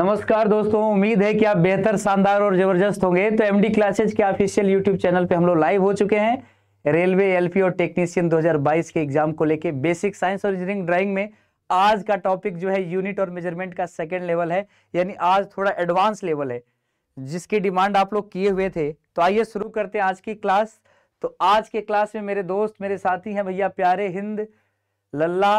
नमस्कार दोस्तों उम्मीद है कि आप बेहतर शानदार और जबरदस्त होंगे तो एमडी क्लासेज के ऑफिशियल यूट्यूब चैनल पे हम लोग लाइव हो चुके हैं रेलवे एलपी और टेक्नीशियन 2022 के एग्जाम को लेके बेसिक साइंस और इंजीनियरिंग ड्राइंग में आज का टॉपिक जो है यूनिट और मेजरमेंट का सेकेंड लेवल है यानी आज थोड़ा एडवांस लेवल है जिसकी डिमांड आप लोग किए हुए थे तो आइए शुरू करते हैं आज की क्लास तो आज के क्लास में मेरे दोस्त मेरे साथी हैं भैया प्यारे हिंद लल्ला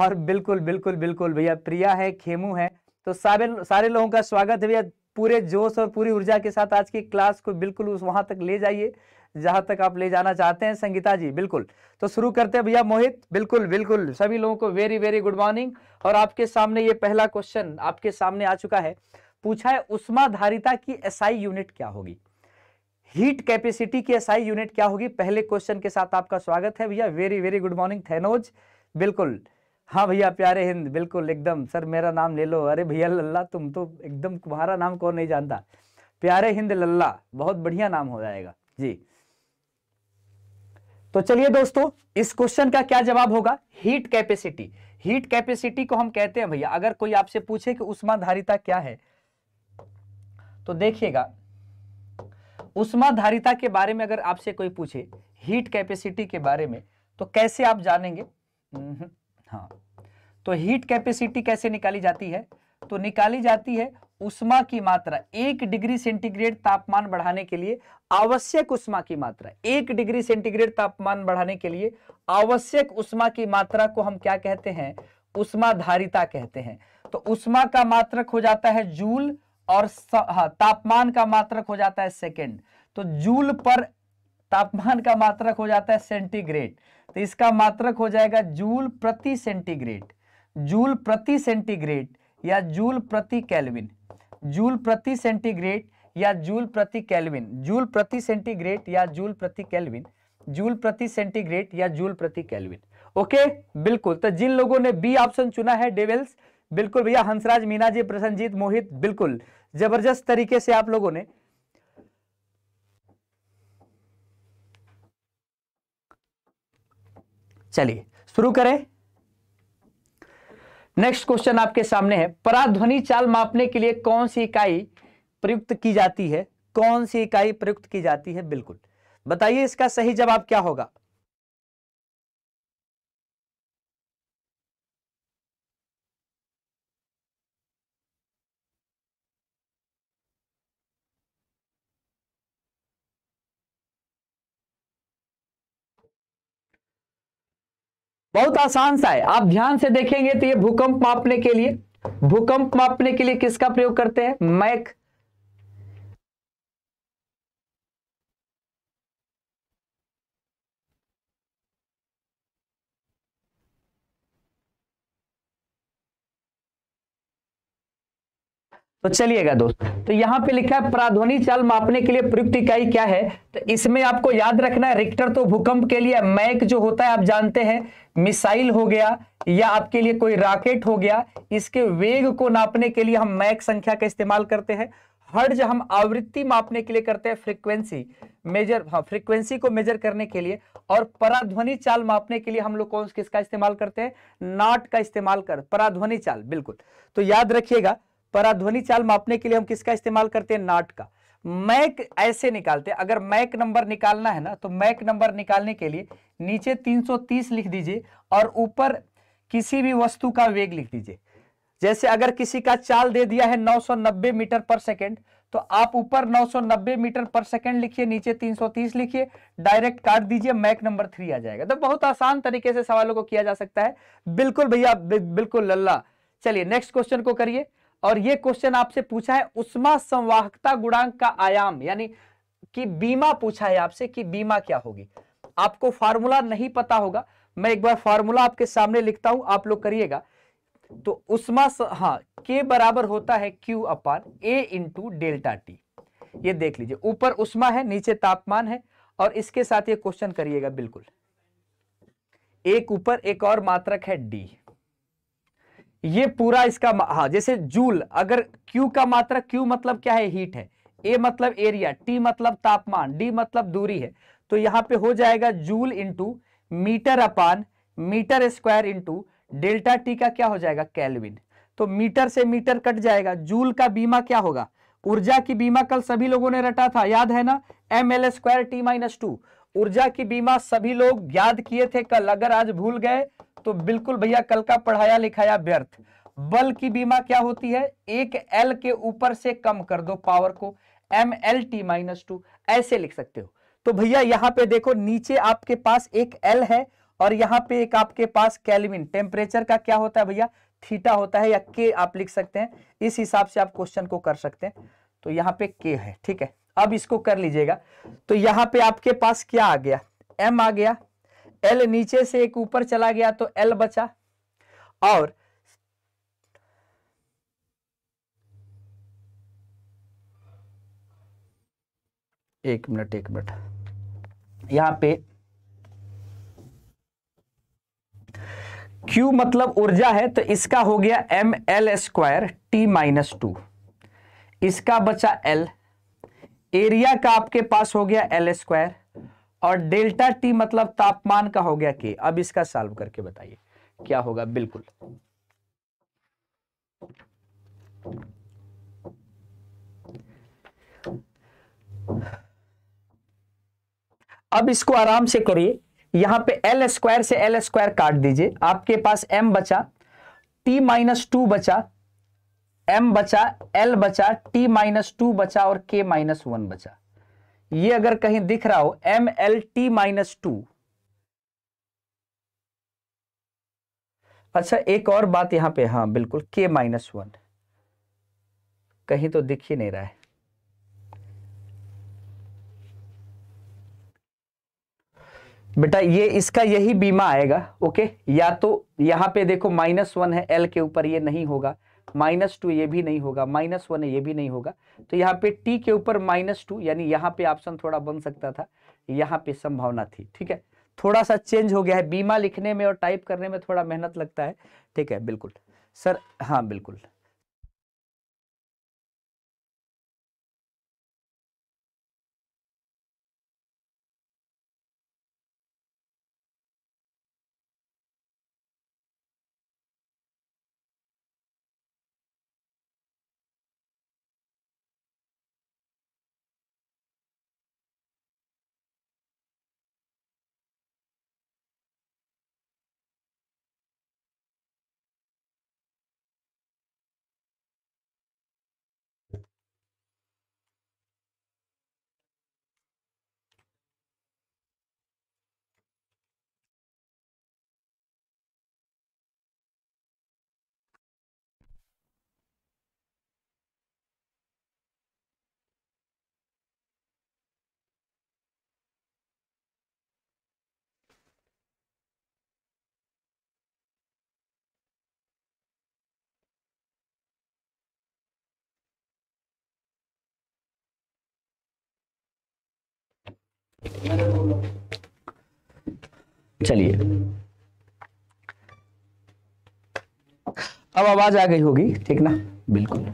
और बिल्कुल बिल्कुल बिल्कुल भैया प्रिया है खेमू है तो सारे सारे लोगों का स्वागत है भैया पूरे जोश और पूरी ऊर्जा के साथ आज की क्लास को बिल्कुल उस वहां तक ले जाइए जहां तक आप ले जाना चाहते हैं संगीता जी बिल्कुल तो शुरू करते हैं भैया मोहित बिल्कुल बिल्कुल सभी लोगों को वेरी वेरी गुड मॉर्निंग और आपके सामने ये पहला क्वेश्चन आपके सामने आ चुका है पूछा है उष्मा धारिता की एसआई यूनिट क्या होगी हीट कैपेसिटी की एसआई यूनिट क्या होगी पहले क्वेश्चन के साथ आपका स्वागत है भैया वेरी वेरी गुड मॉर्निंग थेनोज बिल्कुल हाँ भैया प्यारे हिंद बिल्कुल एकदम सर मेरा नाम ले लो अरे भैया लल्ला तुम तो एकदम तुम्हारा नाम कौन नहीं जानता प्यारे हिंद लल्ला बहुत बढ़िया नाम हो जाएगा जी तो चलिए दोस्तों इस क्वेश्चन का क्या जवाब होगा हीट कैपेसिटी हीट कैपेसिटी को हम कहते हैं भैया अगर कोई आपसे पूछे कि उष्मा धारिता क्या है तो देखिएगा उष्मा धारिता के बारे में अगर आपसे कोई पूछे हीट कैपेसिटी के बारे में तो कैसे आप जानेंगे हम्म, हाँ तो हीट कैपेसिटी कैसे निकाली जाती है तो निकाली जाती है उष्मा की मात्रा एक डिग्री सेंटीग्रेड तापमान बढ़ाने के लिए आवश्यक उष्मा की मात्रा एक डिग्री सेंटीग्रेड तापमान बढ़ाने के लिए आवश्यक उष्मा की मात्रा को हम क्या कहते हैं उष्मा धारिता कहते हैं तो उष्मा का मात्रक हो जाता है जूल और हाँ, तापमान का मात्रक हो जाता है सेकेंड तो जूल पर तापमान का मात्रक हो जाता है सेंटीग्रेड तो इसका मात्रक हो जाएगा जूल प्रति सेंटीग्रेड जूल प्रति सेंटीग्रेड या जूल प्रति कैलविन जूल प्रति सेंटीग्रेड या जूल प्रति कैलविन जूल प्रति सेंटीग्रेड या जूल प्रति कैलविन जूल प्रति सेंटीग्रेड या जूल प्रति कैलविन ओके बिल्कुल तो जिन लोगों ने बी ऑप्शन चुना है डेवेल्स बिल्कुल भैया हंसराज मीना जी प्रसन्नजीत मोहित बिल्कुल जबरदस्त तरीके से आप लोगों ने चलिए शुरू करें नेक्स्ट क्वेश्चन आपके सामने है पराध्वनि चाल मापने के लिए कौन सी इकाई प्रयुक्त की जाती है कौन सी इकाई प्रयुक्त की जाती है बिल्कुल बताइए इसका सही जवाब क्या होगा बहुत आसान सा है आप ध्यान से देखेंगे तो ये भूकंप मापने के लिए भूकंप मापने के लिए किसका प्रयोग करते हैं मैक तो चलिएगा दोस्त तो यहाँ पे लिखा है प्राध्वनि चाल मापने के लिए प्रयुक्त इकाई क्या है तो इसमें आपको याद रखना है रिक्टर तो भूकंप के लिए मैक जो होता है आप जानते हैं मिसाइल हो गया या आपके लिए कोई रॉकेट हो गया इसके वेग को नापने के लिए हम मैक संख्या का इस्तेमाल करते हैं हर्ज हम आवृत्ति मापने के लिए करते हैं फ्रीक्वेंसी मेजर हाँ फ्रीक्वेंसी को मेजर करने के लिए और पराध्वनि चाल मापने के लिए हम लोग कौन किसका इस्तेमाल करते हैं नाट का इस्तेमाल कर पराध्वनि चाल बिल्कुल तो याद रखिएगा पराध्वनि चाल मापने के लिए हम किसका इस्तेमाल करते हैं नाट का मैक ऐसे निकालते हैं अगर मैक नंबर निकालना है ना तो मैक नंबर निकालने के लिए नीचे 330 लिख दीजिए और ऊपर किसी भी वस्तु का वेग लिख दीजिए जैसे अगर किसी का चाल दे दिया है 990 मीटर पर सेकेंड तो आप ऊपर 990 मीटर पर सेकेंड लिखिए नीचे 330 लिखिए डायरेक्ट काट दीजिए मैक नंबर थ्री आ जाएगा तो बहुत आसान तरीके से सवालों को किया जा सकता है बिल्कुल भैया बिल्कुल लल्ला चलिए नेक्स्ट क्वेश्चन को करिए और ये क्वेश्चन आपसे पूछा है उष्मा संवाहकता गुणांक का आयाम यानी कि बीमा पूछा है आपसे कि बीमा क्या होगी आपको फार्मूला नहीं पता होगा मैं एक बार फार्मूला आपके सामने लिखता हूं आप लोग करिएगा तो उष्मा हाँ के बराबर होता है Q upon A into delta T ये देख लीजिए ऊपर उष्मा है नीचे तापमान है और इसके साथ ये क्वेश्चन करिएगा बिल्कुल एक ऊपर एक और मात्रक है डी ये पूरा इसका हाँ जैसे जूल अगर क्यू का मात्रा क्यू मतलब क्या है हीट है A मतलब एरिया T मतलब तापमान D मतलब दूरी है तो यहां पे हो जाएगा joule into metre upon metre square into delta T का क्या हो जाएगा कैलविन तो मीटर से मीटर कट जाएगा जूल का बीमा क्या होगा ऊर्जा की बीमा कल सभी लोगों ने रटा था याद है ना M L square T minus two ऊर्जा की बीमा सभी लोग याद किए थे कल अगर आज भूल गए तो बिल्कुल भैया कल का पढ़ाया लिखाया व्यर्थ बल की बीमा क्या होती है एक एल के ऊपर से कम कर दो पावर को M L T minus two ऐसे लिख सकते हो तो भैया यहां पे देखो नीचे आपके पास एक एल है और यहां पे एक आपके पास कैलविन टेम्परेचर का क्या होता है भैया थीटा होता है या के आप लिख सकते हैं इस हिसाब से आप क्वेश्चन को कर सकते हैं तो यहां पे के है ठीक है अब इसको कर लीजिएगा तो यहां पे आपके पास क्या आ गया एम आ गया एल नीचे से एक ऊपर चला गया तो एल बचा और एक मिनट एक मिनट यहां पे Q मतलब ऊर्जा है तो इसका हो गया M L square T minus two इसका बचा L एरिया का आपके पास हो गया एल स्क्वायर और डेल्टा टी मतलब तापमान का हो गया के अब इसका सॉल्व करके बताइए क्या होगा बिल्कुल अब इसको आराम से करिए यहां पे एल स्क्वायर से एल स्क्वायर काट दीजिए आपके पास एम बचा टी माइनस टू बचा एम बचा एल बचा टी माइनस टू बचा और के माइनस वन बचा ये अगर कहीं दिख रहा हो M L T minus two अच्छा एक और बात यहां पे हां बिल्कुल के माइनस वन कहीं तो दिख ही नहीं रहा है बेटा ये इसका यही बीमा आएगा ओके या तो यहां पे देखो माइनस वन है एल के ऊपर ये नहीं होगा माइनस टू ये भी नहीं होगा माइनस वन ये भी नहीं होगा तो यहाँ पे टी के ऊपर माइनस टू यानी यहाँ पे ऑप्शन थोड़ा बन सकता था यहाँ पे संभावना थी ठीक है थोड़ा सा चेंज हो गया है बीमा लिखने में और टाइप करने में थोड़ा मेहनत लगता है ठीक है बिल्कुल सर हाँ बिल्कुल चलिए अब आवाज आ गई होगी ठीक ना बिल्कुल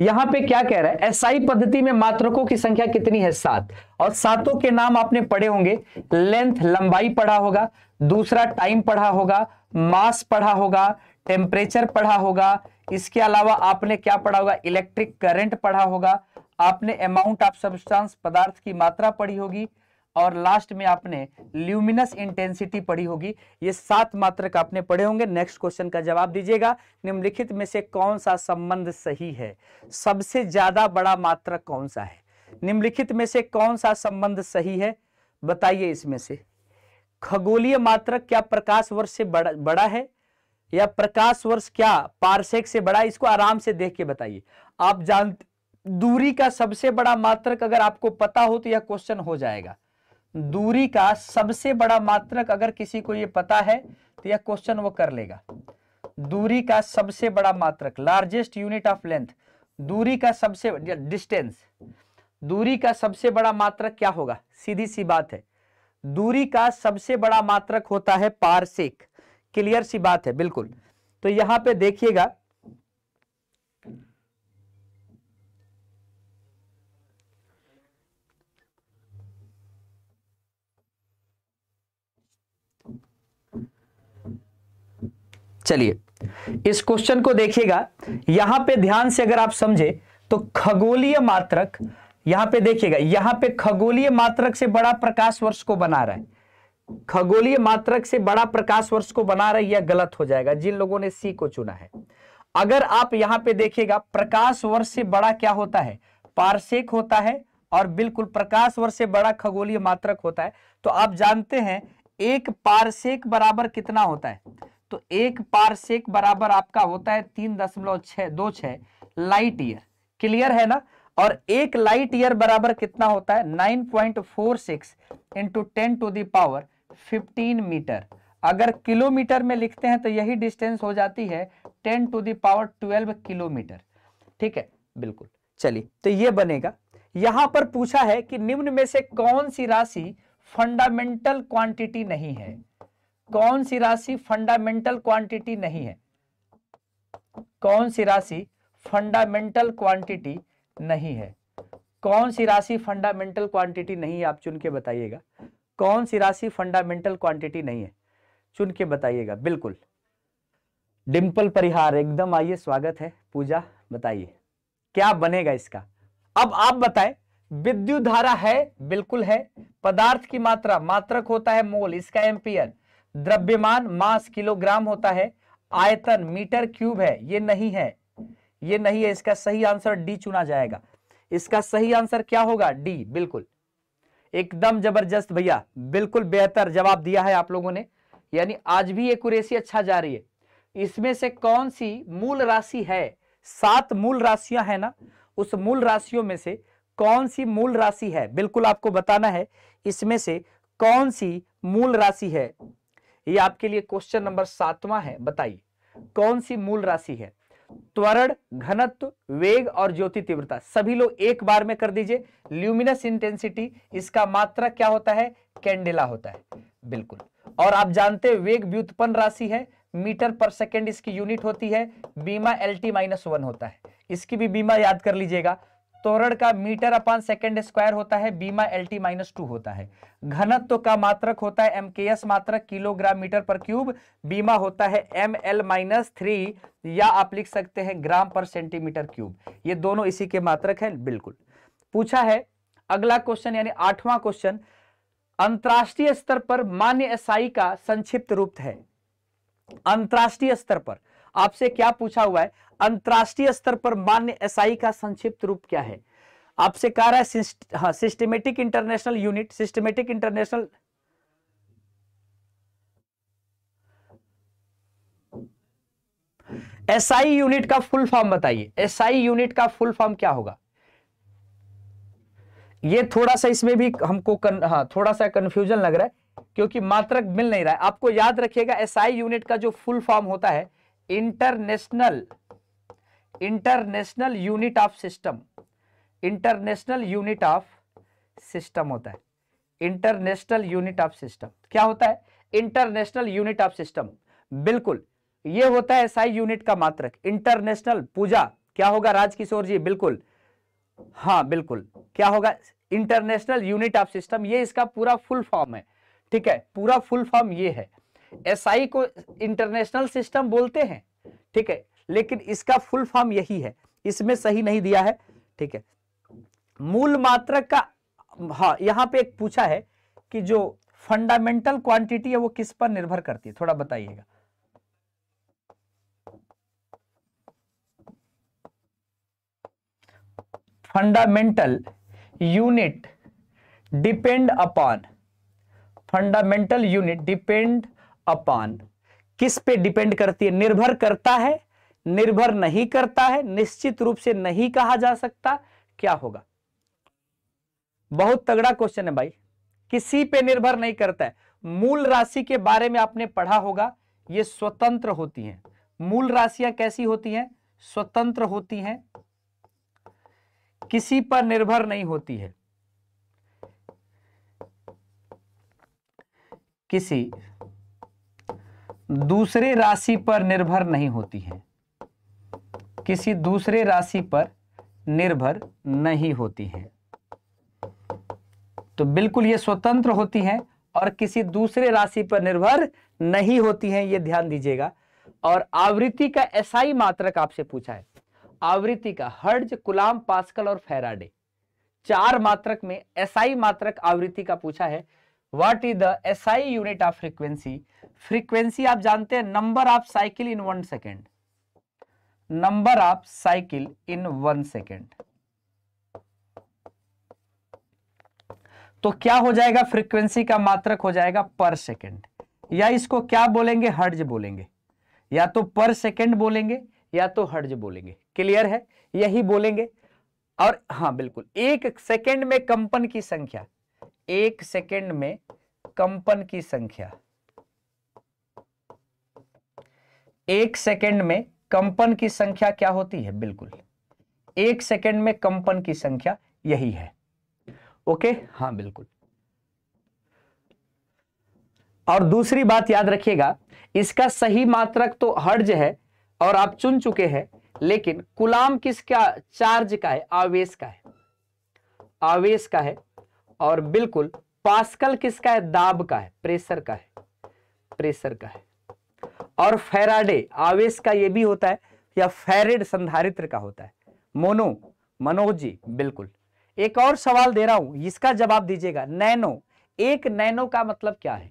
यहां पे क्या कह रहा है एसआई पद्धति में मात्रकों की संख्या कितनी है सात और सातों के नाम आपने पढ़े होंगे लेंथ लंबाई पढ़ा होगा दूसरा टाइम पढ़ा होगा मास पढ़ा होगा टेम्परेचर पढ़ा होगा इसके अलावा आपने क्या पढ़ा होगा इलेक्ट्रिक करंट पढ़ा होगा आपने अमाउंट ऑफ सब्सटेंस पदार्थ की मात्रा पढ़ी होगी और लास्ट में आपने ल्यूमिनस इंटेंसिटी पढ़ी होगी ये सात मात्रक आपने पढ़े होंगे नेक्स्ट क्वेश्चन का जवाब दीजिएगा निम्नलिखित में से कौन सा संबंध सही है सबसे ज्यादा बड़ा मात्रक कौन सा है निम्नलिखित में से कौन सा संबंध सही है बताइए इसमें से खगोलीय मात्रक क्या प्रकाश वर्ष से बड़ा बड़ा है या प्रकाश वर्ष क्या पारसेक से बड़ा इसको आराम से देख के बताइए आप जान दूरी का सबसे बड़ा मात्रक अगर आपको पता हो तो यह क्वेश्चन हो जाएगा दूरी का सबसे बड़ा मात्रक अगर किसी को यह पता है तो यह क्वेश्चन वो कर लेगा दूरी का सबसे बड़ा मात्रक लार्जेस्ट यूनिट ऑफ लेंथ दूरी का सबसे डिस्टेंस दूरी का सबसे बड़ा मात्रक क्या होगा सीधी सी बात है दूरी का सबसे बड़ा मात्रक होता है पारसेक क्लियर सी बात है बिल्कुल तो यहां पे देखिएगा चलिए इस क्वेश्चन को देखिएगा यहां पे ध्यान से अगर आप समझे तो खगोलीय मात्रक यहां पे देखिएगा यहां पे खगोलीय मात्रक से बड़ा प्रकाश वर्ष को बना रहा है खगोलीय मात्रक से बड़ा प्रकाश वर्ष को बना रहा है यह गलत हो जाएगा जिन लोगों ने सी को चुना है अगर आप यहां पे देखिएगा प्रकाश वर्ष से बड़ा क्या होता है पार्सेक होता है और बिल्कुल प्रकाश वर्ष से बड़ा खगोलीय मात्रक होता है तो आप जानते हैं एक पार्सेक बराबर कितना होता है तो एक पारसेक बराबर आपका होता है तीन दशमलव छह दो छह लाइट ईयर क्लियर है ना और एक लाइट ईयर बराबर कितना होता है nine point four six into ten to the power fifteen metre अगर किलोमीटर में लिखते हैं तो यही डिस्टेंस हो जाती है ten to the power twelve kilometre ठीक है बिल्कुल चलिए तो ये बनेगा यहां पर पूछा है कि निम्न में से कौन सी राशि फंडामेंटल क्वांटिटी नहीं है कौन सी राशि फंडामेंटल क्वांटिटी नहीं है कौन सी राशि फंडामेंटल क्वांटिटी नहीं है कौन सी राशि फंडामेंटल क्वांटिटी नहीं है आप चुन के बताइएगा कौन सी राशि फंडामेंटल क्वांटिटी नहीं है चुन के बताइएगा बिल्कुल डिम्पल परिहार एकदम आइए स्वागत है पूजा बताइए क्या बनेगा इसका अब आप बताएं विद्युत धारा है बिल्कुल है पदार्थ की मात्रा मात्रक होता है मोल इसका एम्पियर द्रव्यमान मास किलोग्राम होता है आयतन मीटर क्यूब है ये नहीं है ये नहीं है इसका सही आंसर डी चुना जाएगा इसका सही आंसर क्या होगा डी बिल्कुल एकदम जबरदस्त भैया बिल्कुल बेहतर जवाब दिया है आप लोगों ने यानी आज भी एक कुरेसी अच्छा जा रही है इसमें से कौन सी मूल राशि है सात मूल राशियां है ना उस मूल राशियों में से कौन सी मूल राशि है बिल्कुल आपको बताना है इसमें से कौन सी मूल राशि है ये आपके लिए क्वेश्चन नंबर सातवां है बताइए कौन सी मूल राशि है त्वरण घनत्व वेग और ज्योति तीव्रता सभी लोग एक बार में कर दीजिए ल्यूमिनस इंटेंसिटी इसका मात्रा क्या होता है कैंडेला होता है बिल्कुल और आप जानते हैं वेग व्युत्पन्न राशि है मीटर पर सेकेंड इसकी यूनिट होती है बीमा एल टी माइनस वन होता है इसकी भी बीमा याद कर लीजिएगा त्वरण का मीटर अपॉन सेकेंड स्क्वायर होता है बीमा एल टी माइनस टू होता है घनत्व का मात्रक होता है एम के एस मात्रक किलोग्राम मीटर पर क्यूब बीमा होता है एम एल माइनस थ्री या आप लिख सकते हैं ग्राम पर सेंटीमीटर क्यूब ये दोनों इसी के मात्रक है बिल्कुल पूछा है अगला क्वेश्चन यानी आठवां क्वेश्चन अंतर्राष्ट्रीय स्तर पर मान्य एसआई का संक्षिप्त रूप है अंतर्राष्ट्रीय स्तर पर आपसे क्या पूछा हुआ है अंतरराष्ट्रीय स्तर पर मान्य एस का संक्षिप्त रूप क्या है आपसे कह रहा है systematic international unit systematic international SI unit का फुल फॉर्म बताइए एसआई यूनिट का फुल फॉर्म क्या होगा ये थोड़ा सा इसमें भी हमको कन, हाँ थोड़ा सा कंफ्यूजन लग रहा है क्योंकि मात्रक मिल नहीं रहा है आपको याद रखिएगा एसआई यूनिट का जो फुल फॉर्म होता है international international unit of system international unit of system होता है इंटरनेशनल यूनिट ऑफ सिस्टम क्या होता है इंटरनेशनल यूनिट ऑफ सिस्टम बिल्कुल ये होता है एसआई यूनिट का मात्रक इंटरनेशनल पूजा क्या होगा राजकिशोर जी बिल्कुल हाँ बिल्कुल क्या होगा इंटरनेशनल यूनिट ऑफ सिस्टम ये इसका पूरा फुल फॉर्म है ठीक है पूरा फुल फॉर्म ये है एसआई SI को इंटरनेशनल सिस्टम बोलते हैं ठीक है लेकिन इसका फुल फॉर्म यही है इसमें सही नहीं दिया है ठीक है मूल मात्रक का हाँ यहां पे एक पूछा है कि जो फंडामेंटल क्वांटिटी है वो किस पर निर्भर करती है थोड़ा बताइएगा fundamental unit depend upon fundamental unit depend upon किस पे डिपेंड करती है निर्भर करता है निर्भर नहीं करता है निश्चित रूप से नहीं कहा जा सकता क्या होगा बहुत तगड़ा क्वेश्चन है भाई किसी पे निर्भर नहीं करता है मूल राशि के बारे में आपने पढ़ा होगा ये स्वतंत्र होती हैं मूल राशियां कैसी होती हैं स्वतंत्र होती हैं किसी पर निर्भर नहीं होती है किसी दूसरे राशि पर निर्भर नहीं होती हैं किसी दूसरे राशि पर निर्भर नहीं होती हैं तो बिल्कुल ये स्वतंत्र होती हैं और किसी दूसरे राशि पर निर्भर नहीं होती हैं ये ध्यान दीजिएगा और आवृत्ति का एसआई मात्रक आपसे पूछा है आवृत्ति का हर्ज कुलाम पास्कल और फेराडे चार मात्रक में एसआई मात्रक आवृत्ति का पूछा है what is the SI unit of frequency frequency आप जानते हैं number of cycle in one second number of cycle in one second तो क्या हो जाएगा फ्रीक्वेंसी का मात्रक हो जाएगा पर सेकेंड या इसको क्या बोलेंगे हर्ज बोलेंगे या तो पर सेकेंड बोलेंगे या तो हर्ज बोलेंगे क्लियर है यही बोलेंगे और हाँ बिल्कुल एक सेकेंड में कंपन की संख्या एक सेकेंड में कंपन की संख्या एक सेकेंड में कंपन की संख्या क्या होती है बिल्कुल एक सेकेंड में कंपन की संख्या यही है ओके हाँ बिल्कुल और दूसरी बात याद रखिएगा इसका सही मात्रक तो हर्ज है और आप चुन चुके हैं लेकिन कुलाम किसका चार्ज का है आवेश का है आवेश का है और बिल्कुल पास्कल किसका है दाब का है प्रेशर का है प्रेशर का है और फेराडे आवेश का यह भी होता है या फेरेड संधारित्र का होता है मोनो मनोज जी बिल्कुल एक और सवाल दे रहा हूं इसका जवाब दीजिएगा नैनो एक नैनो का मतलब क्या है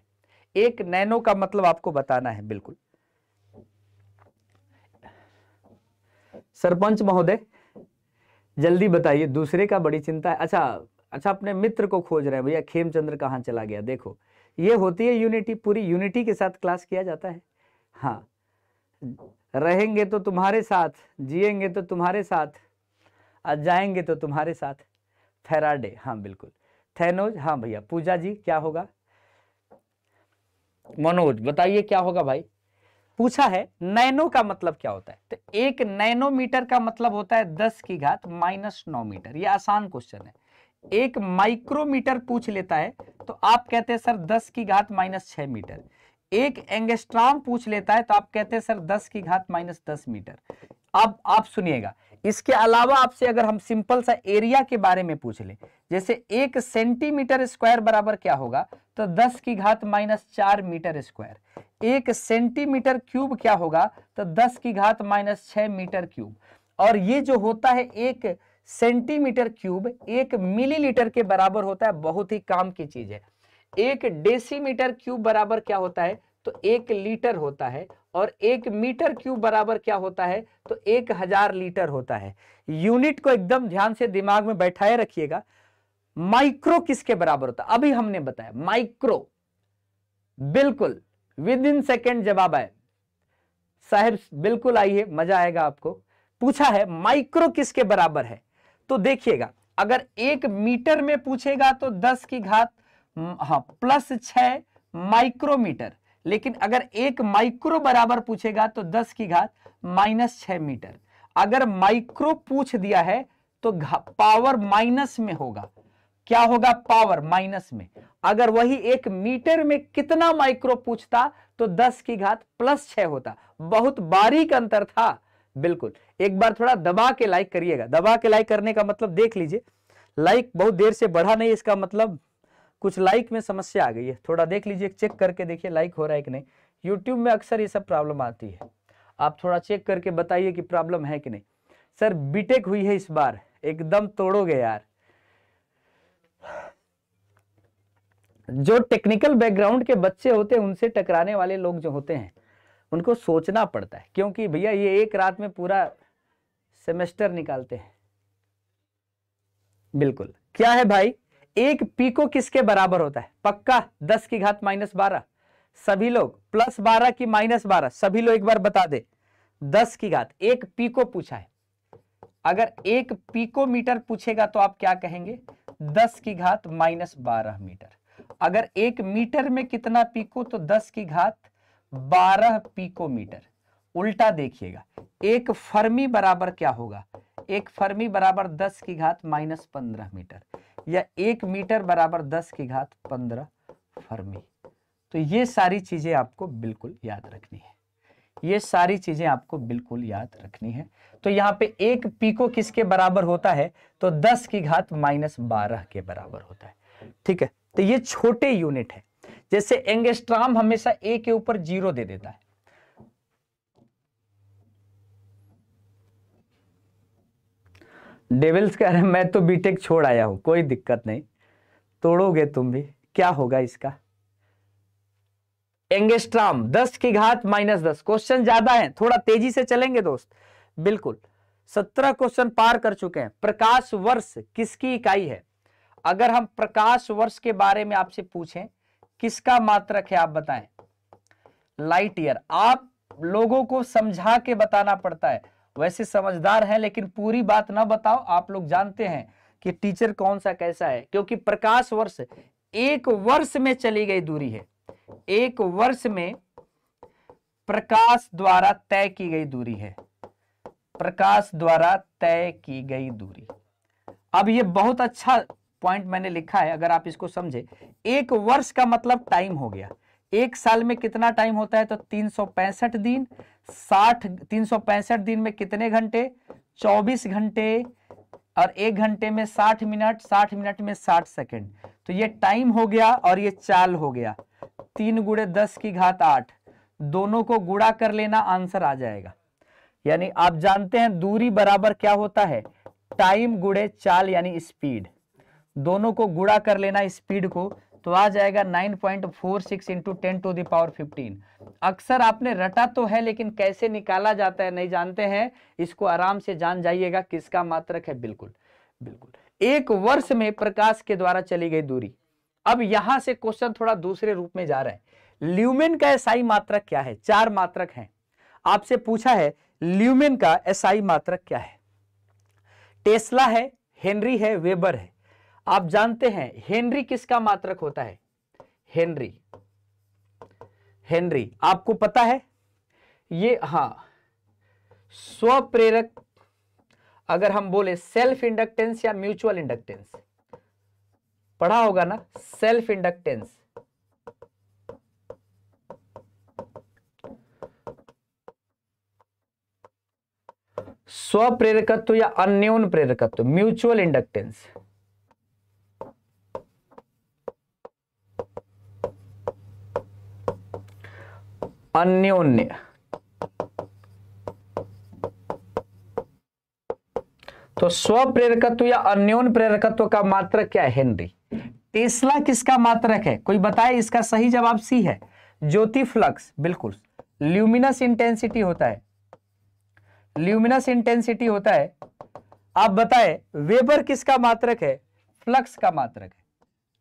एक नैनो का मतलब आपको बताना है बिल्कुल सरपंच महोदय जल्दी बताइए दूसरे का बड़ी चिंता है अच्छा अच्छा अपने मित्र को खोज रहे हैं भैया खेमचंद्र कहाँ चला गया देखो ये होती है यूनिटी पूरी यूनिटी के साथ क्लास किया जाता है हाँ रहेंगे तो तुम्हारे साथ जिएंगे तो तुम्हारे साथ और जाएंगे तो तुम्हारे साथ फेराडे हाँ बिल्कुल थैनोज हाँ भैया पूजा जी क्या होगा मनोज बताइए क्या होगा भाई पूछा है नैनो का मतलब क्या होता है तो एक नैनोमीटर का मतलब होता है दस की घात माइनस नौ मीटर ये आसान क्वेश्चन है एक माइक्रोमीटर पूछ लेता है तो आप कहते हैं सर दस की घात माइनस छह मीटर एक एंगेस्ट्राम पूछ लेता है तो आप कहते हैं सर दस की घात माइनस दस मीटर अब आप सुनिएगा इसके अलावा आपसे अगर हम सिंपल सा एरिया के बारे में पूछ ले जैसे एक सेंटीमीटर स्क्वायर बराबर क्या होगा तो 10 की घात माइनस चार मीटर स्क्वायर एक सेंटीमीटर क्यूब क्या होगा तो 10 की घात माइनस छह मीटर क्यूब और ये जो होता है एक सेंटीमीटर क्यूब एक मिलीलीटर के बराबर होता है बहुत ही काम की चीज है एक डेसीमीटर क्यूब बराबर क्या होता है तो एक लीटर होता है और एक मीटर क्यूब बराबर क्या होता है तो एक हजार लीटर होता है यूनिट को एकदम ध्यान से दिमाग में बैठाए रखिएगा माइक्रो किसके बराबर होता है अभी हमने बताया माइक्रो बिल्कुल विद इन सेकेंड जवाब आए साहिब बिल्कुल आइए मजा आएगा आपको पूछा है माइक्रो किसके बराबर है तो देखिएगा अगर एक मीटर में पूछेगा तो दस की घात हाँ प्लस छ माइक्रोमीटर लेकिन अगर एक माइक्रो बराबर पूछेगा तो दस की घात माइनस छ मीटर अगर माइक्रो पूछ दिया है तो पावर माइनस में होगा क्या होगा पावर माइनस में अगर वही एक मीटर में कितना माइक्रो पूछता तो 10 की घात प्लस छ होता बहुत बारीक अंतर था बिल्कुल एक बार थोड़ा दबा के लाइक करिएगा दबा के लाइक करने का मतलब देख लीजिए लाइक बहुत देर से बढ़ा नहीं इसका मतलब कुछ लाइक में समस्या आ गई है थोड़ा देख लीजिए चेक करके देखिए लाइक हो रहा है कि नहीं यूट्यूब में अक्सर ये सब प्रॉब्लम आती है आप थोड़ा चेक करके बताइए कि प्रॉब्लम है कि नहीं सर बीटेक हुई है इस बार एकदम तोड़ोगे यार जो टेक्निकल बैकग्राउंड के बच्चे होते हैं उनसे टकराने वाले लोग जो होते हैं उनको सोचना पड़ता है क्योंकि भैया ये एक रात में पूरा सेमेस्टर निकालते हैं बिल्कुल क्या है भाई एक पीको किसके बराबर होता है पक्का दस की घात माइनस बारह सभी लोग प्लस बारह की माइनस बारह सभी लोग एक बार बता दे दस की घात एक पीको पूछा है अगर एक पीकोमीटर पूछेगा तो आप क्या कहेंगे दस की घात माइनस बारह मीटर अगर एक मीटर में कितना पीको तो दस की घात बारह पीकोमीटर उल्टा देखिएगा एक फर्मी बराबर क्या होगा एक फर्मी बराबर दस की घात माइनस पंद्रह मीटर या एक मीटर बराबर दस की घात पंद्रह फर्मी तो ये सारी चीजें आपको बिल्कुल याद रखनी है ये सारी चीजें आपको बिल्कुल याद रखनी है तो यहाँ पे एक पीको किसके बराबर होता है तो 10 की घात माइनस बारह के बराबर होता है ठीक है तो ये छोटे यूनिट है जैसे एंगेस्ट्राम हमेशा ए के ऊपर जीरो दे देता है डेविल्स कह रहे मैं तो बीटेक छोड़ आया हूं कोई दिक्कत नहीं तोड़ोगे तुम भी क्या होगा इसका एंगेस्ट्राम दस की घात माइनस दस क्वेश्चन ज्यादा है थोड़ा तेजी से चलेंगे दोस्त बिल्कुल सत्रह क्वेश्चन पार कर चुके हैं प्रकाश वर्ष किसकी इकाई है अगर हम प्रकाश वर्ष के बारे में आपसे पूछें किसका मात्रक है आप बताएं लाइट ईयर आप लोगों को समझा के बताना पड़ता है वैसे समझदार है लेकिन पूरी बात ना बताओ आप लोग जानते हैं कि टीचर कौन सा कैसा है क्योंकि प्रकाश वर्ष एक वर्ष में चली गई दूरी है एक वर्ष में प्रकाश द्वारा तय की गई दूरी है प्रकाश द्वारा तय की गई दूरी अब यह बहुत अच्छा पॉइंट मैंने लिखा है अगर आप इसको समझे एक वर्ष का मतलब टाइम हो गया एक साल में कितना टाइम होता है तो तीन दिन साठ तीन दिन में कितने घंटे चौबीस घंटे और एक घंटे में साठ मिनट साठ मिनट में साठ सेकेंड तो ये टाइम हो गया और ये चाल हो गया तीन गुड़े दस की घात आठ दोनों को गुड़ा कर लेना आंसर आ जाएगा यानी आप जानते हैं दूरी बराबर क्या होता है टाइम गुड़े चाल यानी स्पीड दोनों को गुड़ा कर लेना स्पीड को तो आ जाएगा 9.46 point four six into ten to the power fifteen अक्सर आपने रटा तो है लेकिन कैसे निकाला जाता है नहीं जानते हैं इसको आराम से जान जाइएगा किसका मात्रक है बिल्कुल बिल्कुल एक वर्ष में प्रकाश के द्वारा चली गई दूरी अब यहां से क्वेश्चन थोड़ा दूसरे रूप में जा रहा है ल्यूमेन का एसआई मात्रक क्या है चार मात्रक है आपसे पूछा है ल्यूमेन का एसआई मात्रक क्या है टेस्ला है हेनरी है वेबर है आप जानते हैं हेनरी किसका मात्रक होता है हेनरी हेनरी आपको पता है ये स्व हाँ, स्वप्रेरक अगर हम बोले सेल्फ इंडक्टेंस या म्यूचुअल इंडक्टेंस पढ़ा होगा ना सेल्फ इंडक्टेंस स्वप्रेरकत्व या अन्योन प्रेरकत्व म्यूचुअल इंडक्टेंस अन्योन्य तो स्व प्रेरकत्व या अन्योन प्रेरकत्व का मात्रक क्या है हेनरी टेस्ला किसका मात्रक है कोई बताए इसका सही जवाब सी है ज्योति फ्लक्स बिल्कुल ल्यूमिनस इंटेंसिटी होता है ल्यूमिनस इंटेंसिटी होता है आप बताएं वेबर किसका मात्रक है फ्लक्स का मात्रक है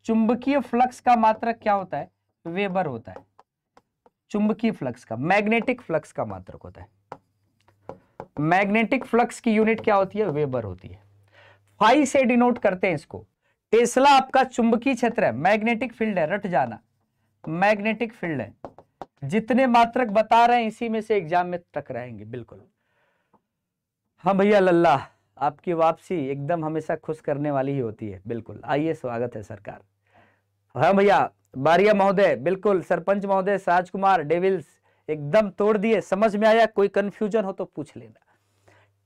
चुंबकीय फ्लक्स का मात्रक क्या होता है वेबर होता है चुंबकीय फ्लक्स का मैग्नेटिक फ्लक्स का मात्रक होता है मैग्नेटिक फ्लक्स की यूनिट क्या होती है वेबर होती है फाई से डिनोट करते हैं इसको टेस्ला आपका चुंबकीय क्षेत्र है मैग्नेटिक फील्ड है रट जाना मैग्नेटिक फील्ड है जितने मात्रक बता रहे हैं इसी में से एग्जाम में तक रहेंगे बिल्कुल हाँ भैया लल्ला आपकी वापसी एकदम हमेशा खुश करने वाली ही होती है बिल्कुल आइए स्वागत है सरकार हाँ भैया बारिया महोदय बिल्कुल सरपंच महोदय राजकुमार कुमार डेविल्स एकदम तोड़ दिए समझ में आया कोई कंफ्यूजन हो तो पूछ लेना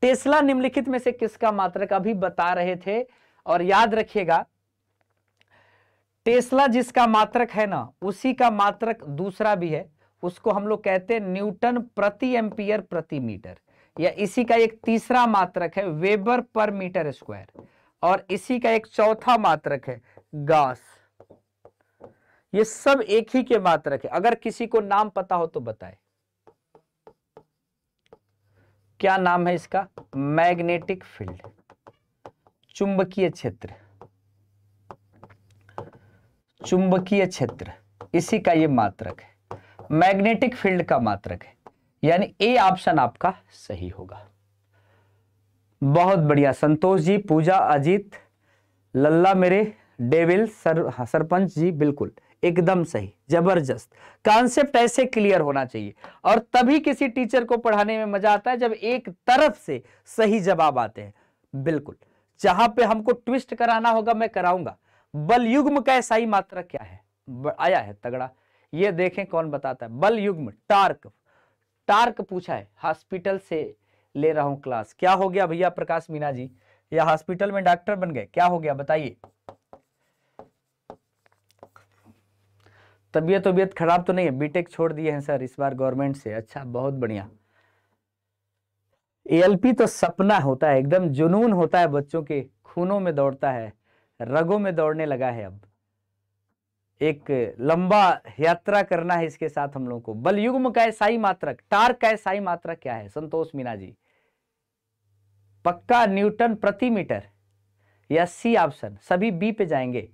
टेस्ला निम्नलिखित में से किसका मात्रक अभी बता रहे थे और याद रखिएगा टेस्ला जिसका मात्रक है ना उसी का मात्रक दूसरा भी है उसको हम लोग कहते हैं न्यूटन प्रति एम्पियर प्रति मीटर या इसी का एक तीसरा मात्रक है वेबर पर मीटर स्क्वायर और इसी का एक चौथा मात्रक है गास ये सब एक ही के मात्रक है अगर किसी को नाम पता हो तो बताए क्या नाम है इसका मैग्नेटिक फील्ड चुंबकीय क्षेत्र चुंबकीय क्षेत्र इसी का ये मात्रक है मैग्नेटिक फील्ड का मात्रक है यानी ए ऑप्शन आपका सही होगा बहुत बढ़िया संतोष जी पूजा अजीत लल्ला मेरे डेविल सर हाँ, सरपंच जी बिल्कुल एकदम सही जबरदस्त कॉन्सेप्ट ऐसे क्लियर होना चाहिए और तभी किसी टीचर को पढ़ाने में मजा आता है जब एक तरफ से सही जवाब आते हैं बिल्कुल जहां पे हमको ट्विस्ट कराना होगा मैं कराऊंगा बल युग्म का ऐसा ही मात्रा क्या है आया है तगड़ा ये देखें कौन बताता है बल युग्म टार्क टार्क पूछा है हॉस्पिटल से ले रहा हूं क्लास क्या हो गया भैया प्रकाश मीना जी या हॉस्पिटल में डॉक्टर बन गए क्या हो गया बताइए तबीयत वबियत खराब तो नहीं है बीटेक छोड़ दिए हैं सर इस बार गवर्नमेंट से अच्छा बहुत बढ़िया एएलपी तो सपना होता है एकदम जुनून होता है बच्चों के खूनों में दौड़ता है रगों में दौड़ने लगा है अब एक लंबा यात्रा करना है इसके साथ हम लोगों को बलयुग्म का का साई मात्रक टार्क का साई मात्रक क्या है संतोष मीना जी पक्का न्यूटन प्रति मीटर या सी ऑप्शन सभी बी पे जाएंगे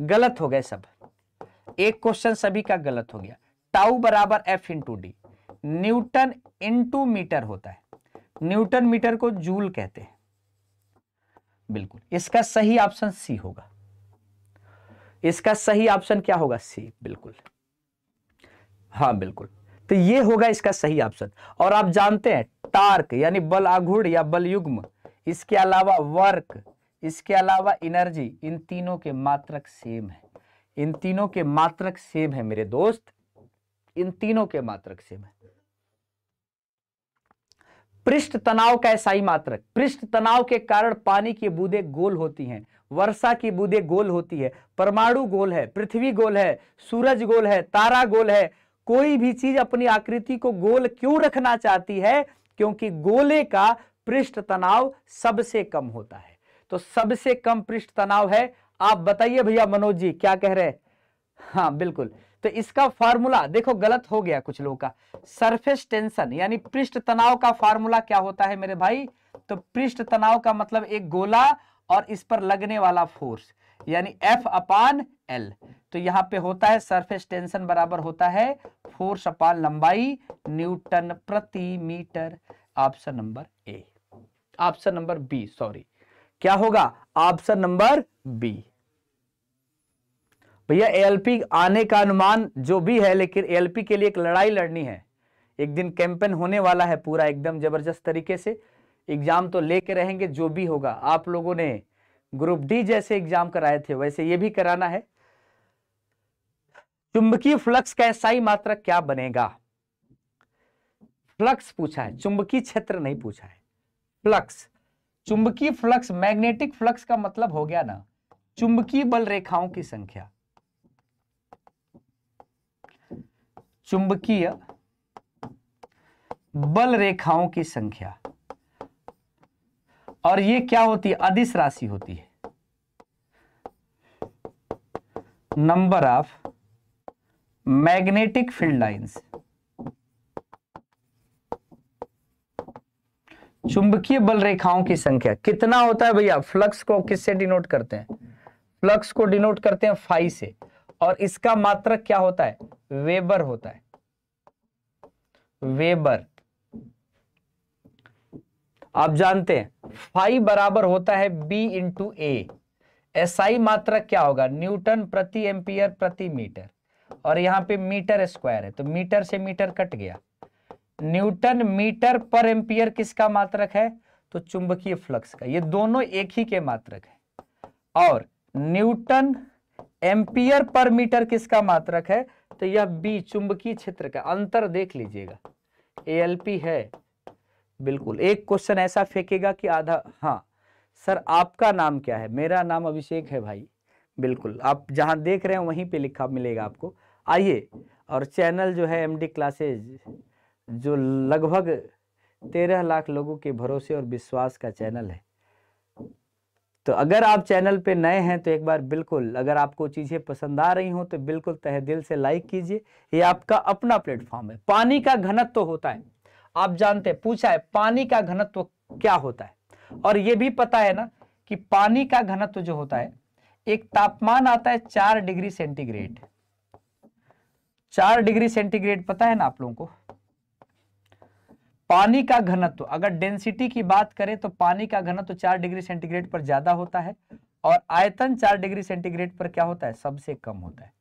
गलत हो गए सब एक क्वेश्चन सभी का गलत हो गया टाउ बराबर F into D newton into metre होता है न्यूटन मीटर को जूल कहते हैं बिल्कुल इसका सही ऑप्शन सी होगा इसका सही ऑप्शन क्या होगा सी बिल्कुल हाँ बिल्कुल तो ये होगा इसका सही ऑप्शन और आप जानते हैं टार्क यानी बल आघूर्ण या बल युग्म इसके अलावा वर्क इसके अलावा एनर्जी इन तीनों के मात्रक सेम है इन तीनों के मात्रक सेम है मेरे दोस्त इन तीनों के मात्रक सेम है पृष्ठ तनाव का ऐसा ही मात्रक पृष्ठ तनाव के कारण पानी की बूंदे गोल होती हैं वर्षा की बूंदें गोल होती है परमाणु गोल है पृथ्वी गोल है सूरज गोल है तारा गोल है कोई भी चीज अपनी आकृति को गोल क्यों रखना चाहती है क्योंकि गोले का पृष्ठ तनाव सबसे कम होता है तो सबसे कम पृष्ठ तनाव है आप बताइए भैया मनोज जी क्या कह रहे हैं हाँ बिल्कुल तो इसका फार्मूला देखो गलत हो गया कुछ लोगों का सरफेस टेंशन यानी पृष्ठ तनाव का फार्मूला क्या होता है मेरे भाई तो पृष्ठ तनाव का मतलब एक गोला और इस पर लगने वाला फोर्स यानी एफ अपान एल तो यहां पे होता है सरफेस टेंशन बराबर होता है फोर्स अपान लंबाई न्यूटन प्रति metre option number A option number B sorry क्या होगा ऑप्शन नंबर बी भैया एएलपी आने का अनुमान जो भी है लेकिन एएलपी के लिए एक लड़ाई लड़नी है एक दिन कैंपेन होने वाला है पूरा एकदम जबरदस्त तरीके से एग्जाम तो लेके रहेंगे जो भी होगा आप लोगों ने ग्रुप डी जैसे एग्जाम कराए थे वैसे ये भी कराना है चुंबकीय फ्लक्स का एसआई मात्रा क्या बनेगा फ्लक्स पूछा है चुंबकीय क्षेत्र नहीं पूछा है फ्लक्स चुंबकीय फ्लक्स मैग्नेटिक फ्लक्स का मतलब हो गया ना चुंबकीय बल रेखाओं की संख्या चुंबकीय बल रेखाओं की संख्या और ये क्या होती है अधिस राशि होती है number of magnetic field lines चुंबकीय बल रेखाओं की संख्या कितना होता है भैया फ्लक्स को किससे डिनोट करते हैं फ्लक्स को डिनोट करते हैं फाइव से और इसका मात्रक क्या होता है वेबर होता है वेबर आप जानते हैं फाइव बराबर होता है बी इंटू ए एसआई मात्रक क्या होगा न्यूटन प्रति एम्पियर प्रति मीटर और यहां पे मीटर स्क्वायर है तो मीटर से मीटर कट गया न्यूटन मीटर पर एम्पियर किसका मात्रक है तो चुंबकीय फ्लक्स का ये दोनों एक ही के मात्रक है और न्यूटन एम्पियर पर मीटर किसका मात्रक है तो यह बी चुंबकीय क्षेत्र का अंतर देख लीजिएगा एएलपी है बिल्कुल एक क्वेश्चन ऐसा फेंकेगा कि आधा हाँ सर आपका नाम क्या है मेरा नाम अभिषेक है भाई बिल्कुल आप जहाँ देख रहे हैं वहीं पे लिखा मिलेगा आपको आइए और चैनल जो है एमडी क्लासेज जो लगभग तेरह लाख लोगों के भरोसे और विश्वास का चैनल है तो अगर आप चैनल पे नए हैं तो एक बार बिल्कुल अगर आपको चीज़ें पसंद आ रही हों तो बिल्कुल तह दिल से लाइक कीजिए ये आपका अपना प्लेटफॉर्म है पानी का घनत्व तो होता है आप जानते हैं पूछा है पानी का घनत्व तो क्या होता है और ये भी पता है ना कि पानी का घनत्व तो जो होता है एक तापमान आता है चार डिग्री सेंटीग्रेड चार डिग्री सेंटीग्रेड पता है ना आप लोगों को पानी का घनत्व अगर डेंसिटी की बात करें तो पानी का घनत्व चार डिग्री सेंटीग्रेड पर ज्यादा होता है और आयतन चार डिग्री सेंटीग्रेड पर क्या होता है सबसे कम होता है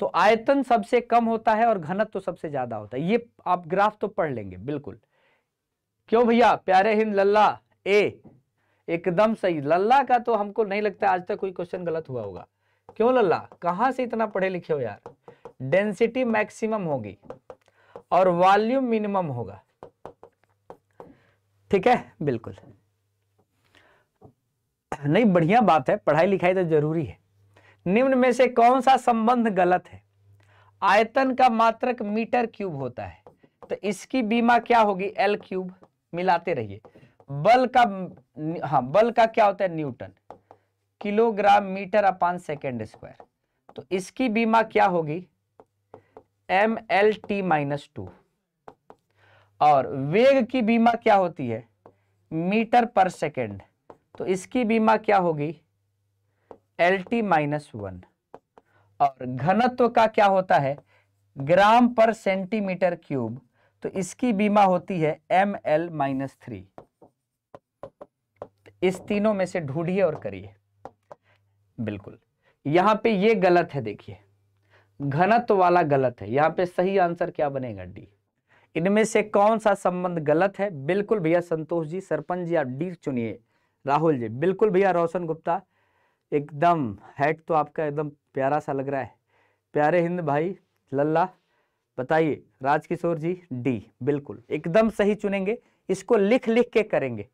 तो आयतन सबसे कम होता है और घनत्व तो सबसे ज्यादा होता है ये आप ग्राफ तो पढ़ लेंगे बिल्कुल क्यों भैया प्यारे हिंद लल्ला ए एकदम सही लल्ला का तो हमको नहीं लगता आज तक कोई क्वेश्चन गलत हुआ होगा क्यों लल्ला कहाँ से इतना पढ़े लिखे हो यार डेंसिटी मैक्सिमम होगी और वॉल्यूम मिनिमम होगा ठीक है बिल्कुल नहीं बढ़िया बात है पढ़ाई लिखाई तो जरूरी है निम्न में से कौन सा संबंध गलत है आयतन का मात्रक मीटर क्यूब होता है तो इसकी बीमा क्या होगी एल क्यूब मिलाते रहिए बल का हाँ बल का क्या होता है newton kilogram metre upon second square तो इसकी बीमा क्या होगी M L T minus two और वेग की बीमा क्या होती है मीटर पर सेकेंड तो इसकी बीमा क्या होगी एल टी माइनस वन और घनत्व का क्या होता है ग्राम पर सेंटीमीटर क्यूब तो इसकी बीमा होती है एम एल माइनस थ्री तो इस तीनों में से ढूंढिए और करिए बिल्कुल यहां पे ये गलत है देखिए घनत्व वाला गलत है यहां पे सही आंसर क्या बनेगा डी इनमें से कौन सा संबंध गलत है बिल्कुल भैया संतोष जी सरपंच जी आप डी चुनिए राहुल जी बिल्कुल भैया रोशन गुप्ता एकदम हेड तो आपका एकदम प्यारा सा लग रहा है प्यारे हिंद भाई लल्ला बताइए राजकिशोर जी डी बिल्कुल एकदम सही चुनेंगे इसको लिख लिख के करेंगे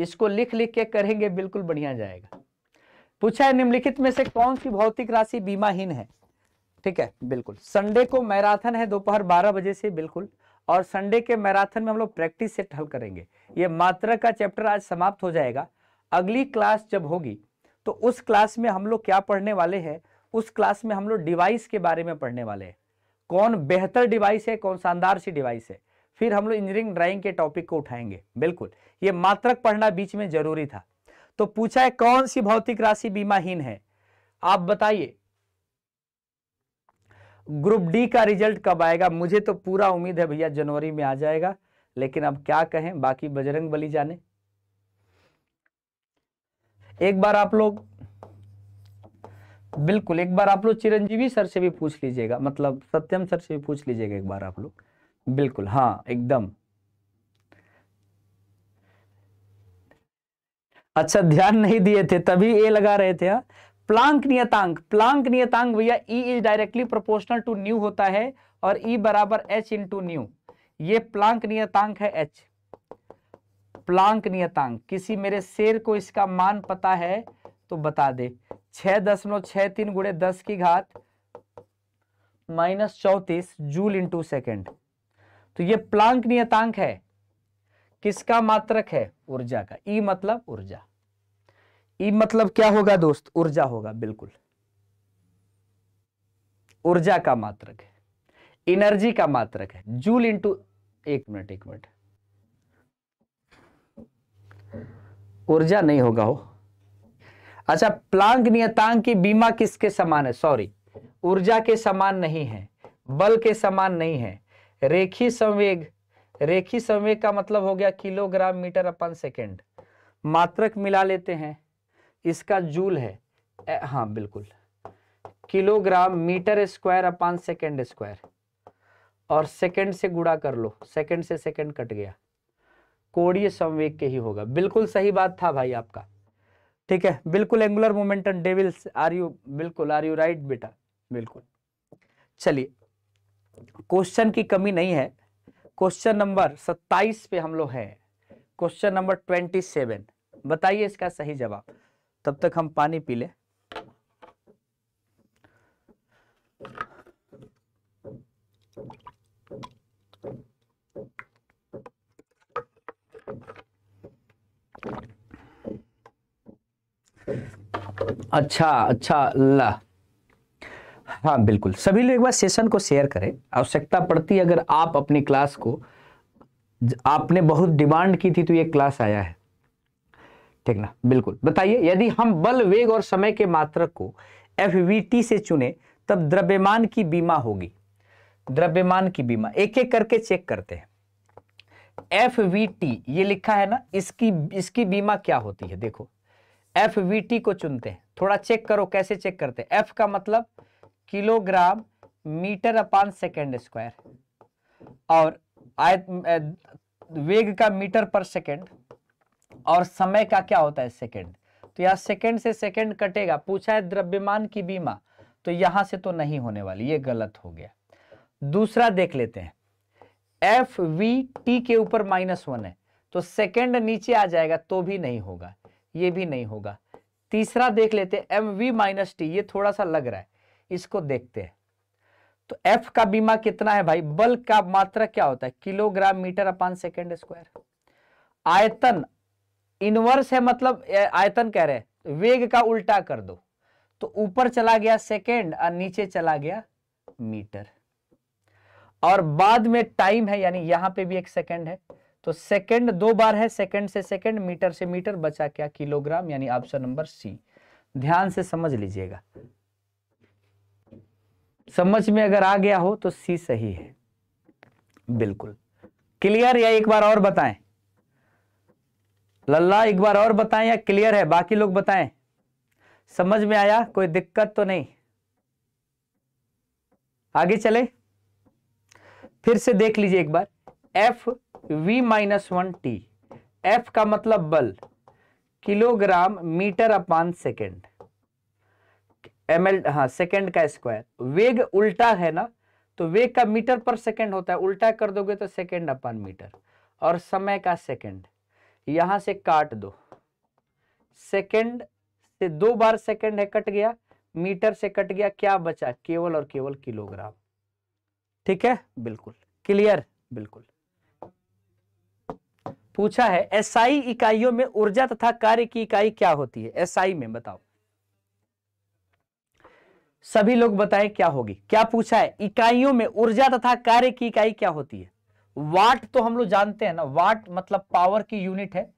इसको लिख लिख के करेंगे बिल्कुल बढ़िया जाएगा पूछा है निम्नलिखित में से कौन सी भौतिक राशि बीमाहीन है ठीक है बिल्कुल संडे को मैराथन है दोपहर बारह बजे से बिल्कुल और संडे के मैराथन में हम लोग प्रैक्टिस सेट हल करेंगे ये मात्रा का चैप्टर आज समाप्त हो जाएगा अगली क्लास जब होगी तो उस क्लास में हम लोग क्या पढ़ने वाले हैं उस क्लास में हम लोग डिवाइस के बारे में पढ़ने वाले हैं कौन बेहतर डिवाइस है कौन शानदार सी डिवाइस है फिर हम लोग इंजीनियरिंग ड्राइंग के टॉपिक को उठाएंगे बिल्कुल ये मात्रक पढ़ना बीच में जरूरी था तो पूछा है कौन सी भौतिक राशि बीमाहीन है आप बताइए ग्रुप डी का रिजल्ट कब आएगा मुझे तो पूरा उम्मीद है भैया जनवरी में आ जाएगा लेकिन अब क्या कहें बाकी बजरंग बली जाने एक बार आप लोग बिल्कुल एक बार आप लोग चिरंजीवी सर से भी पूछ लीजिएगा मतलब सत्यम सर से भी पूछ लीजिएगा एक बार आप लोग बिल्कुल हाँ एकदम अच्छा ध्यान नहीं दिए थे तभी ए लगा रहे थे हा? प्लांक नियतांक प्लांक नियतांक भैया E is directly proportional to nu होता है और ई e बराबर एच इंटू न्यू ये प्लांक नियतांक है एच प्लांक नियतांक किसी मेरे शेर को इसका मान पता है तो बता दे छह दशमलव छह तीन गुड़े दस की घात माइनस चौतीस जूल इंटू सेकेंड तो ये प्लांक नियतांक है किसका मात्रक है ऊर्जा का ई e मतलब ऊर्जा ई मतलब क्या होगा दोस्त ऊर्जा होगा बिल्कुल ऊर्जा का मात्रक है एनर्जी का मात्रक है जूल इंटू एक मिनट एक मिनट ऊर्जा नहीं होगा हो अच्छा प्लांक नियतांक की बीमा किसके समान है सॉरी ऊर्जा के समान नहीं है बल के समान नहीं है रेखी संवेग रेखी संवेग का मतलब हो गया किलोग्राम मीटर अपन सेकेंड मात्रक मिला लेते हैं इसका जूल है ए, हाँ बिल्कुल kilogram metre square upon second square और सेकेंड से गुड़ा कर लो सेकेंड से सेकेंड कट गया कोड़ीय संवेग के ही होगा बिल्कुल सही बात था भाई आपका ठीक है बिल्कुल एंगुलर मोमेंटम डेविल्स आर यू बिल्कुल आर यू राइट बेटा बिल्कुल चलिए क्वेश्चन की कमी नहीं है क्वेश्चन नंबर 27 पे हम लोग हैं क्वेश्चन नंबर 27 बताइए इसका सही जवाब तब तक हम पानी पी लें अच्छा अच्छा ला हाँ बिल्कुल सभी लोग एक बार सेशन को शेयर करें आवश्यकता पड़ती है अगर आप अपनी क्लास को आपने बहुत डिमांड की थी तो ये क्लास आया है ठीक ना बिल्कुल बताइए यदि हम बल वेग और समय के मात्रक को एफ से चुने तब द्रव्यमान की बीमा होगी द्रव्यमान की बीमा एक एक करके चेक करते हैं एफ ये लिखा है ना इसकी इसकी बीमा क्या होती है देखो एफ को चुनते हैं थोड़ा चेक करो कैसे चेक करते हैं एफ का मतलब kilogram metre upon second square और आय वेग का मीटर पर सेकेंड और समय का क्या होता है सेकेंड तो यहाँ सेकेंड से सेकेंड कटेगा पूछा है द्रव्यमान की बीमा तो यहां से तो नहीं होने वाली ये गलत हो गया दूसरा देख लेते हैं एफ वी टी के ऊपर माइनस वन है तो सेकेंड नीचे आ जाएगा तो भी नहीं होगा ये भी नहीं होगा तीसरा देख लेते हैं एम वी माइनस टी ये थोड़ा सा लग रहा है इसको देखते हैं तो एफ का बीमा कितना है भाई बल का मात्रा क्या होता है kilogram metre upon second square आयतन इनवर्स है मतलब आयतन कह रहे वेग का उल्टा कर दो तो ऊपर चला गया सेकेंड और नीचे चला गया मीटर और बाद में टाइम है यानी यहां पे भी एक सेकेंड है तो सेकेंड दो बार है सेकेंड से सेकेंड मीटर से मीटर बचा क्या किलोग्राम यानी ऑप्शन नंबर सी ध्यान से समझ लीजिएगा समझ में अगर आ गया हो तो सी सही है बिल्कुल क्लियर या एक बार और बताएं लल्ला एक बार और बताएं या क्लियर है बाकी लोग बताएं समझ में आया कोई दिक्कत तो नहीं आगे चले फिर से देख लीजिए एक बार F V minus one T F का मतलब बल kilogram metre upon second M L हाँ सेकेंड का स्क्वायर वेग उल्टा है ना तो वेग का मीटर पर सेकेंड होता है उल्टा कर दोगे तो सेकेंड अपान मीटर और समय का सेकेंड यहां से काट दो सेकंड से दो बार सेकंड है कट गया मीटर से कट गया क्या बचा केवल और केवल किलोग्राम ठीक है बिल्कुल क्लियर बिल्कुल पूछा है एसआई इकाइयों में ऊर्जा तथा कार्य की इकाई क्या होती है एसआई में बताओ सभी लोग बताएं क्या होगी क्या पूछा है इकाइयों में ऊर्जा तथा कार्य की इकाई क्या होती है वाट तो हम लोग जानते हैं ना वाट मतलब पावर की यूनिट है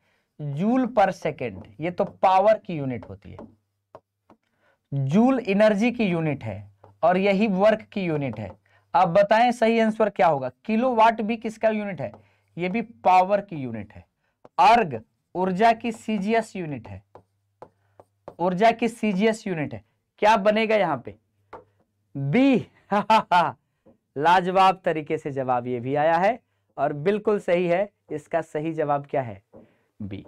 जूल पर सेकेंड ये तो पावर की यूनिट होती है जूल एनर्जी की यूनिट है और यही वर्क की यूनिट है अब बताएं सही आंसर क्या होगा किलो वाट भी किसका यूनिट है ये भी पावर की यूनिट है अर्ग ऊर्जा की सीजीएस यूनिट है ऊर्जा की सीजीएस यूनिट है क्या बनेगा यहां पे बी लाजवाब तरीके से जवाब ये भी आया है और बिल्कुल सही है इसका सही जवाब क्या है बी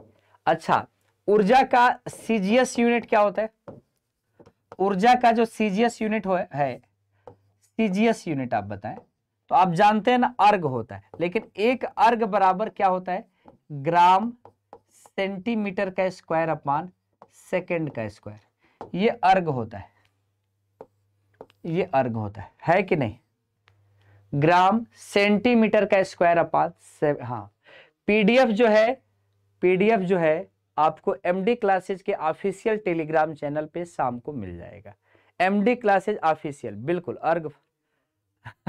अच्छा ऊर्जा का सीजीएस यूनिट क्या होता है ऊर्जा का जो सीजीएस यूनिट है सीजीएस यूनिट आप बताएं तो आप जानते हैं ना अर्ग होता है लेकिन एक अर्ग बराबर क्या होता है ग्राम सेंटीमीटर का स्क्वायर अपमान सेकेंड का स्क्वायर ये अर्ग होता है ये अर्ग होता है है कि नहीं ग्राम सेंटीमीटर का स्क्वायर अपान हाँ पीडीएफ जो है पीडीएफ जो है आपको एमडी क्लासेज के ऑफिशियल टेलीग्राम चैनल पे शाम को मिल जाएगा एमडी क्लासेज ऑफिशियल बिल्कुल अर्घ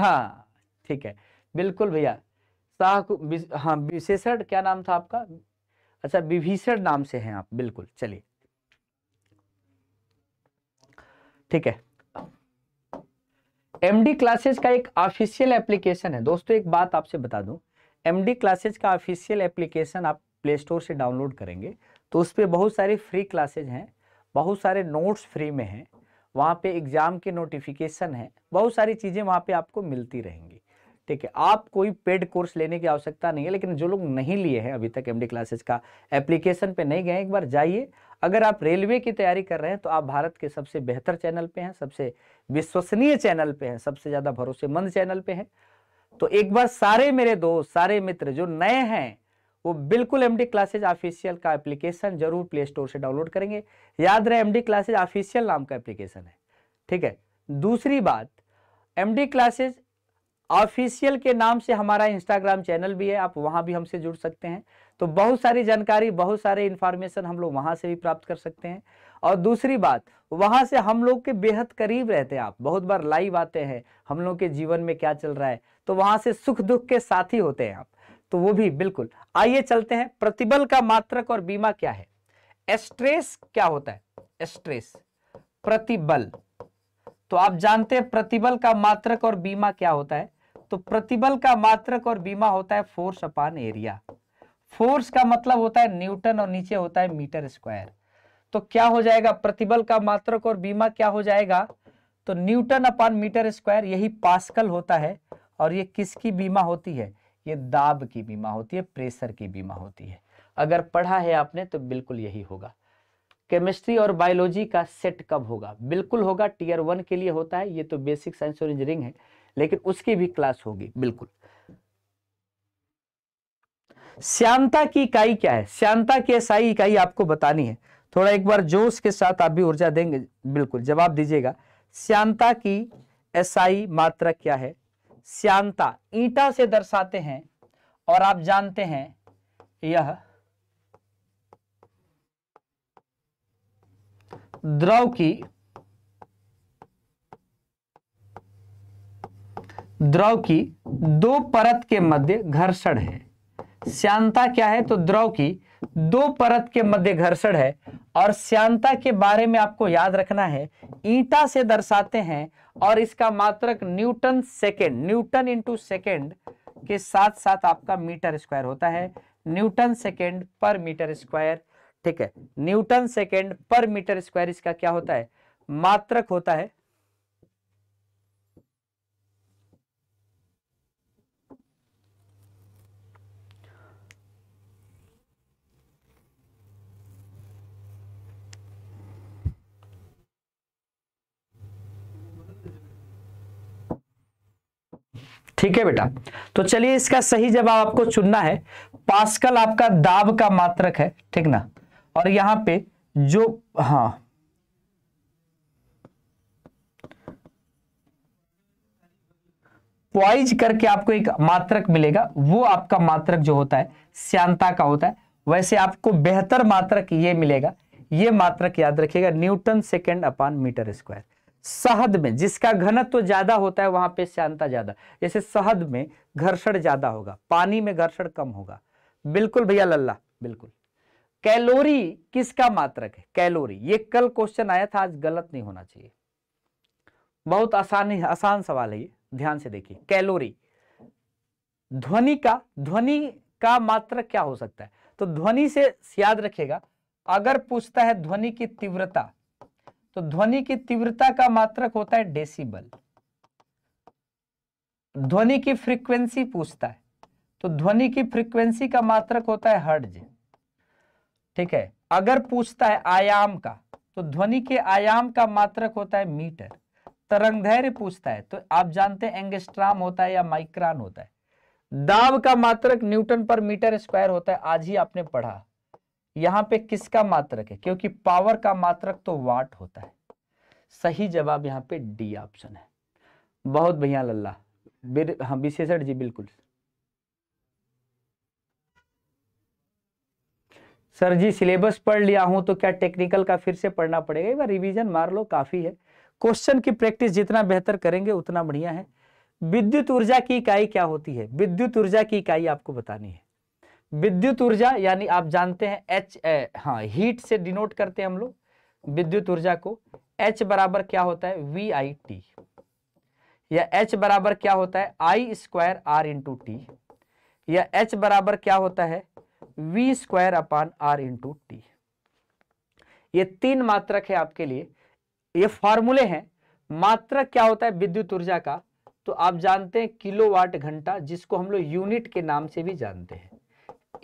हाँ ठीक है बिल्कुल भैया शाह को हाँ विशेषण क्या नाम था आपका अच्छा विभीषण नाम से हैं आप बिल्कुल चलिए ठीक है एमडी क्लासेस का एक ऑफिशियल एप्लीकेशन है दोस्तों एक बात आपसे बता दूं एमडी क्लासेज का ऑफिशियल एप्लीकेशन आप प्ले स्टोर से डाउनलोड करेंगे तो उस पर बहुत सारी फ्री क्लासेज हैं बहुत सारे नोट्स फ्री में हैं वहाँ पे एग्ज़ाम के नोटिफिकेशन हैं बहुत सारी चीज़ें वहाँ पे आपको मिलती रहेंगी ठीक है आप कोई पेड कोर्स लेने की आवश्यकता नहीं है लेकिन जो लोग नहीं लिए हैं अभी तक एमडी क्लासेस का एप्लीकेशन पे नहीं गए एक बार जाइए अगर आप रेलवे की तैयारी कर रहे हैं तो आप भारत के सबसे बेहतर चैनल पे हैं सबसे विश्वसनीय चैनल पे हैं सबसे ज़्यादा भरोसेमंद चैनल पे हैं तो एक बार सारे मेरे दोस्त सारे मित्र जो नए हैं वो बिल्कुल एमडी क्लासेज ऑफिशियल का एप्लीकेशन जरूर प्ले स्टोर से डाउनलोड करेंगे याद रहे डी क्लासेज ऑफिशियल नाम का एप्लीकेशन है ठीक है दूसरी बात डी क्लासेज ऑफिशियल के नाम से हमारा इंस्टाग्राम चैनल भी है आप वहाँ भी हमसे जुड़ सकते हैं तो बहुत सारी जानकारी बहुत सारे इन्फॉर्मेशन हम लोग वहाँ से भी प्राप्त कर सकते हैं और दूसरी बात वहाँ से हम लोग के बेहद करीब रहते हैं आप बहुत बार लाइव आते हैं हम लोग के जीवन में क्या चल रहा है तो वहाँ से सुख दुख के साथी होते हैं आप तो वो भी बिल्कुल आइए चलते हैं प्रतिबल का मात्रक और बीमा क्या है स्ट्रेस क्या होता है स्ट्रेस प्रतिबल तो आप जानते हैं प्रतिबल का मात्रक और बीमा क्या होता है तो प्रतिबल का मात्रक और बीमा होता है फोर्स अपान एरिया फोर्स का मतलब होता है न्यूटन और नीचे होता है मीटर स्क्वायर तो क्या हो जाएगा प्रतिबल का मात्रक और बीमा क्या हो जाएगा तो न्यूटन अपान मीटर स्क्वायर यही पास्कल होता है और ये किसकी बीमा होती है ये दाब की बीमा होती है प्रेशर की बीमा होती है अगर पढ़ा है आपने तो बिल्कुल यही होगा केमिस्ट्री और बायोलॉजी का सेट कब होगा बिल्कुल होगा टीयर वन के लिए होता है ये तो बेसिक साइंस और इंजीनियरिंग है लेकिन उसकी भी क्लास होगी बिल्कुल श्यामता की इकाई क्या है श्यामता की एसआई इकाई आपको बतानी है थोड़ा एक बार जोश के साथ आप भी ऊर्जा देंगे बिल्कुल जवाब दीजिएगा श्यामता की एसआई मात्रा क्या है श्यामता ईटा से दर्शाते हैं और आप जानते हैं यह द्रव की द्रव की दो परत के मध्य घर्षण है श्यांता क्या है तो द्रव की दो परत के मध्य घर्षण है और श्यांता के बारे में आपको याद रखना है ईटा से दर्शाते हैं और इसका मात्रक newton second newton into second के साथ साथ आपका मीटर स्क्वायर होता है न्यूटन सेकेंड पर मीटर स्क्वायर ठीक है न्यूटन सेकेंड पर मीटर स्क्वायर इसका क्या होता है मात्रक होता है ठीक है बेटा तो चलिए इसका सही जवाब आपको चुनना है पास्कल आपका दाब का मात्रक है ठीक ना और यहां पे जो हाँ पॉइज करके आपको एक मात्रक मिलेगा वो आपका मात्रक जो होता है श्यांता का होता है वैसे आपको बेहतर मात्रक ये मिलेगा ये मात्रक याद रखिएगा newton second upon metre square शहद में जिसका घनत्व तो ज्यादा होता है वहां पे श्यानता ज्यादा जैसे शहद में घर्षण ज्यादा होगा पानी में घर्षण कम होगा बिल्कुल भैया लल्ला बिल्कुल कैलोरी किसका मात्रक है कैलोरी ये कल क्वेश्चन आया था आज गलत नहीं होना चाहिए बहुत आसानी आसान सवाल है ये ध्यान से देखिए कैलोरी ध्वनि का ध्वनि का मात्र क्या हो सकता है तो ध्वनि से याद रखेगा अगर पूछता है ध्वनि की तीव्रता तो ध्वनि की तीव्रता का मात्रक होता है डेसिबल ध्वनि की फ्रीक्वेंसी पूछता है तो ध्वनि की फ्रीक्वेंसी का मात्रक होता है हर्ज ठीक है अगर पूछता है आयाम का तो ध्वनि के आयाम का मात्रक होता है मीटर तरंग धैर्य पूछता है तो आप जानते हैं एंगेस्ट्राम होता है या माइक्रान होता है दाब का मात्रक न्यूटन पर मीटर स्क्वायर होता है आज ही आपने पढ़ा यहां पे किसका मात्रक है क्योंकि पावर का मात्रक तो वाट होता है सही जवाब यहाँ पे डी ऑप्शन है बहुत बढ़िया लल्ला हाँ विशेषण जी बिल्कुल सर जी सिलेबस पढ़ लिया हूं तो क्या टेक्निकल का फिर से पढ़ना पड़ेगा एक बार रिवीजन मार लो काफी है क्वेश्चन की प्रैक्टिस जितना बेहतर करेंगे उतना बढ़िया है विद्युत ऊर्जा की इकाई क्या होती है विद्युत ऊर्जा की इकाई आपको बतानी है विद्युत ऊर्जा यानी आप जानते हैं एच ए, हाँ हीट से डिनोट करते हैं हम लोग विद्युत ऊर्जा को एच बराबर क्या होता है वी आई टी या एच बराबर क्या होता है I square R into T या एच बराबर क्या होता है V square upon R into T ये तीन मात्रक है आपके लिए ये फॉर्मूले हैं मात्रक क्या होता है विद्युत ऊर्जा का तो आप जानते हैं किलोवाट घंटा जिसको हम लोग यूनिट के नाम से भी जानते हैं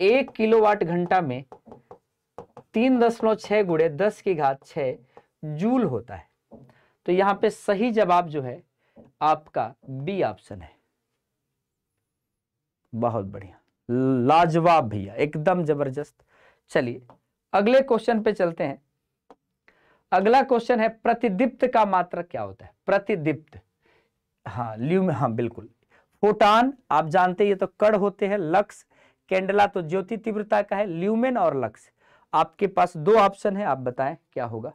एक किलोवाट घंटा में तीन दशमलव छह गुड़े दस की घात छः जूल होता है तो यहां पे सही जवाब जो है आपका बी ऑप्शन है बहुत बढ़िया लाजवाब भैया एकदम जबरदस्त चलिए अगले क्वेश्चन पे चलते हैं अगला क्वेश्चन है प्रतिदीप्त का मात्रक क्या होता है प्रतिदीप्त हाँ ल्यूम हाँ बिल्कुल फोटान आप जानते ये तो कड़ होते हैं लक्स कैंडला तो ज्योति तीव्रता का है ल्यूमेन और लक्स आपके पास दो ऑप्शन है आप बताएं क्या होगा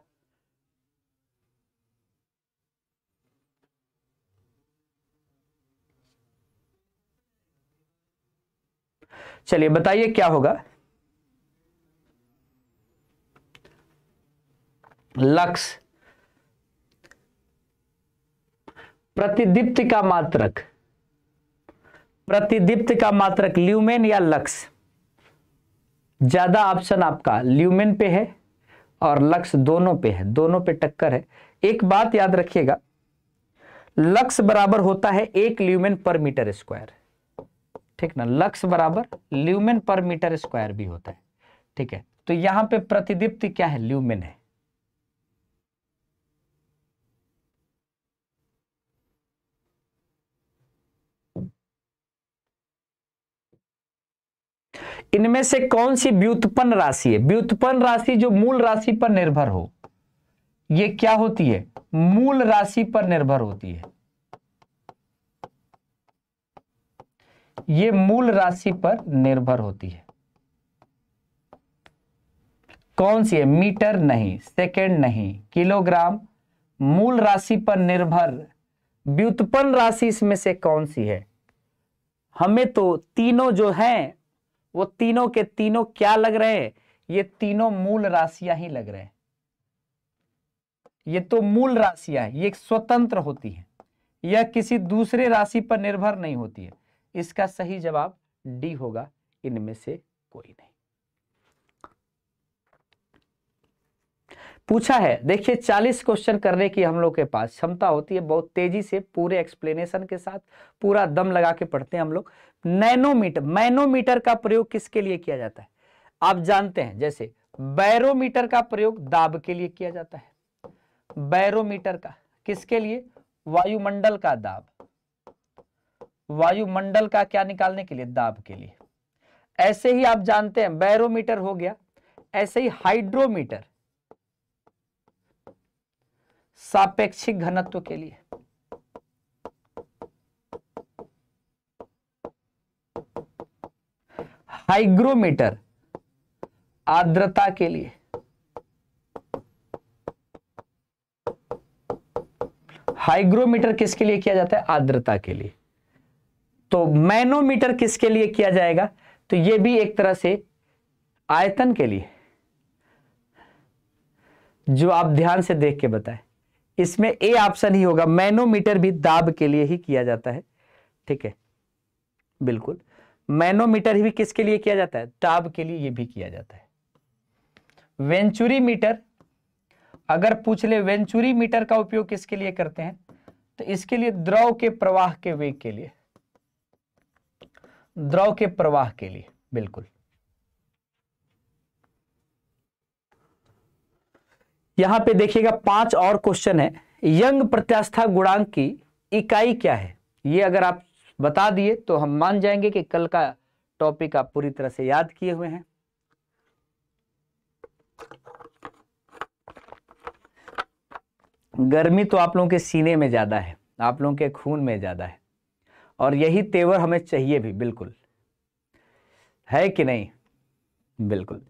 चलिए बताइए क्या होगा लक्स प्रतिदीप्ति का मात्रक प्रतिदीप्त का मात्रक ल्यूमेन या लक्स ज्यादा ऑप्शन आपका ल्यूमेन पे है और लक्स दोनों पे है दोनों पे टक्कर है एक बात याद रखिएगा लक्स बराबर होता है एक ल्यूमेन पर मीटर स्क्वायर ठीक ना लक्स बराबर ल्यूमेन पर मीटर स्क्वायर भी होता है ठीक है तो यहां पे प्रतिदीप्त क्या है ल्यूमेन है इनमें से कौन सी व्युत्पन्न राशि है व्युत्पन्न राशि जो मूल राशि पर निर्भर हो ये क्या होती है मूल राशि पर निर्भर होती है ये मूल राशि पर निर्भर होती है कौन सी है मीटर नहीं सेकेंड नहीं किलोग्राम मूल राशि पर निर्भर व्युत्पन्न राशि इसमें से कौन सी है हमें तो तीनों जो हैं वो तीनों के तीनों क्या लग रहे हैं ये तीनों मूल राशियां ही लग रहे हैं ये तो मूल राशियां हैं ये स्वतंत्र होती है यह किसी दूसरे राशि पर निर्भर नहीं होती है इसका सही जवाब डी होगा इनमें से कोई नहीं पूछा है देखिए 40 क्वेश्चन करने की हम लोग के पास क्षमता होती है बहुत तेजी से पूरे एक्सप्लेनेशन के साथ पूरा दम लगा के पढ़ते हैं हम लोग नैनोमीटर मैनोमीटर का प्रयोग किसके लिए किया जाता है आप जानते हैं जैसे बैरोमीटर का प्रयोग दाब के लिए किया जाता है बैरोमीटर का किसके लिए वायुमंडल का दाब वायुमंडल का क्या निकालने के लिए दाब के लिए ऐसे ही आप जानते हैं बैरोमीटर हो गया ऐसे ही हाइड्रोमीटर सापेक्षिक घनत्व के लिए हाइग्रोमीटर आर्द्रता के लिए हाइग्रोमीटर किसके लिए किया जाता है आर्द्रता के लिए तो मैनोमीटर किसके लिए किया जाएगा तो यह भी एक तरह से आयतन के लिए जो आप ध्यान से देख के बताएं इसमें ए ऑप्शन ही होगा मैनोमीटर भी दाब के लिए ही किया जाता है ठीक है बिल्कुल मैनोमीटर भी किसके लिए किया जाता है दाब के लिए ये भी किया जाता है वेंचुरी मीटर अगर पूछ ले वेंचुरी मीटर का उपयोग किसके लिए करते हैं तो इसके लिए द्रव के प्रवाह के वेग के लिए द्रव के प्रवाह के लिए बिल्कुल यहां पे देखिएगा पांच और क्वेश्चन है यंग प्रत्यास्था गुणांक की इकाई क्या है ये अगर आप बता दिए तो हम मान जाएंगे कि कल का टॉपिक आप पूरी तरह से याद किए हुए हैं गर्मी तो आप लोगों के सीने में ज़्यादा है आप लोगों के खून में ज़्यादा है और यही तेवर हमें चाहिए भी बिल्कुल है कि नहीं बिल्कुल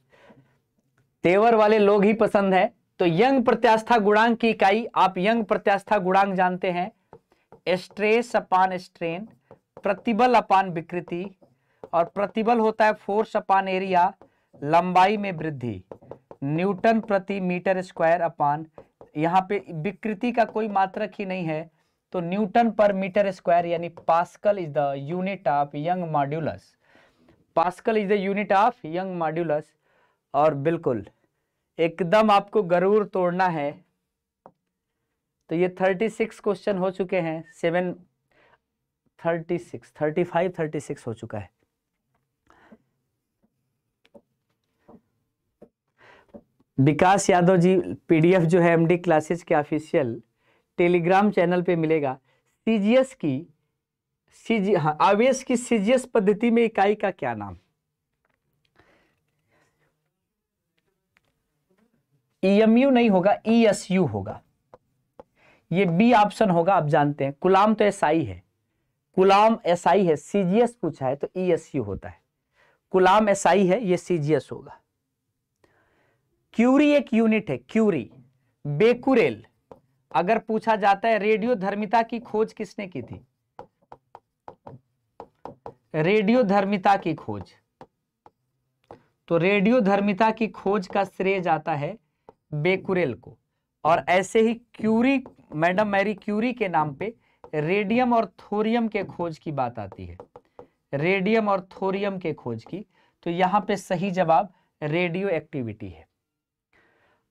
तेवर वाले लोग ही पसंद है तो यंग प्रत्यास्था गुणांक की इकाई आप यंग प्रत्यास्था गुणांक जानते हैं स्ट्रेस अपान स्ट्रेन प्रतिबल अपान विकृति और प्रतिबल होता है फोर्स अपान एरिया लंबाई में वृद्धि न्यूटन प्रति मीटर स्क्वायर अपान यहाँ पे विकृति का कोई मात्रक ही नहीं है तो न्यूटन पर मीटर स्क्वायर यानी pascal is the unit of Young modulus pascal is the unit of Young modulus और बिल्कुल एकदम आपको गरूर तोड़ना है तो ये थर्टी सिक्स क्वेश्चन हो चुके हैं seven thirty six thirty five thirty six हो चुका है विकास यादव जी पीडीएफ जो है एमडी क्लासेस के ऑफिशियल टेलीग्राम चैनल पे मिलेगा सीजीएस की सीजी हाँ आवेश की सीजीएस पद्धति में इकाई का क्या नाम ई e नहीं होगा ईएसयू e होगा ये बी ऑप्शन होगा आप जानते हैं कुलाम तो एसआई है कुलाम एसआई है सीजीएस पूछा है तो ईएसयू e होता है कुलाम एसआई है ये सीजीएस होगा क्यूरी एक यूनिट है क्यूरी बेकुरेल अगर पूछा जाता है रेडियो धर्मिता की खोज किसने की थी रेडियो धर्मिता की खोज तो रेडियो धर्मिता की खोज का श्रेय जाता है बेकुरेल को और ऐसे ही क्यूरी मैडम मैरी क्यूरी के नाम पे रेडियम और थोरियम के खोज की बात आती है रेडियम और थोरियम के खोज की तो यहां पे सही जवाब रेडियो एक्टिविटी है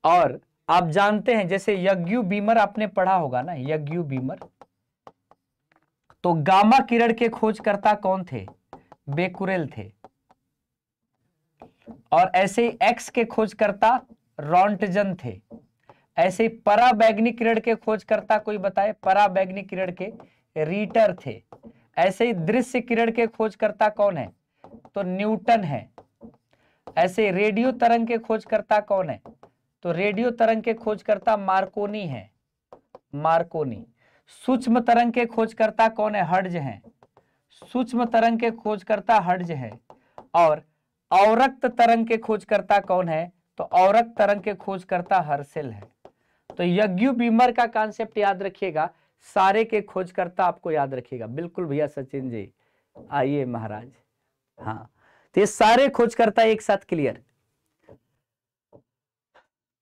और आप जानते हैं जैसे यज्ञु बीमर आपने पढ़ा होगा ना यज्ञु बीमर तो गामा किरण के खोजकर्ता कौन थे बेकुरेल थे और ऐसे एक्स के खोजकर्ता रॉन्टजन थे ऐसे पराबैग्निक किरण के खोजकर्ता कोई बताए पराबैग्निक किरण के रीटर थे ऐसे ही दृश्य किरण के खोजकर्ता कौन है तो न्यूटन है ऐसे रेडियो तरंग के खोजकर्ता कौन है तो रेडियो तरंग के खोजकर्ता मार्कोनी है मार्कोनी सूक्ष्म तरंग के खोजकर्ता कौन है हर्ज है सूक्ष्म तरंग के खोजकर्ता हर्ज है और अवरक्त तरंग के खोजकर्ता कौन है तो औरक तरंग के खोजकर्ता हर्सेल है तो यज्ञ बीमर का कॉन्सेप्ट याद रखिएगा सारे के खोजकर्ता आपको याद रखिएगा बिल्कुल भैया सचिन जी आइए महाराज हाँ तो ये सारे खोजकर्ता एक साथ क्लियर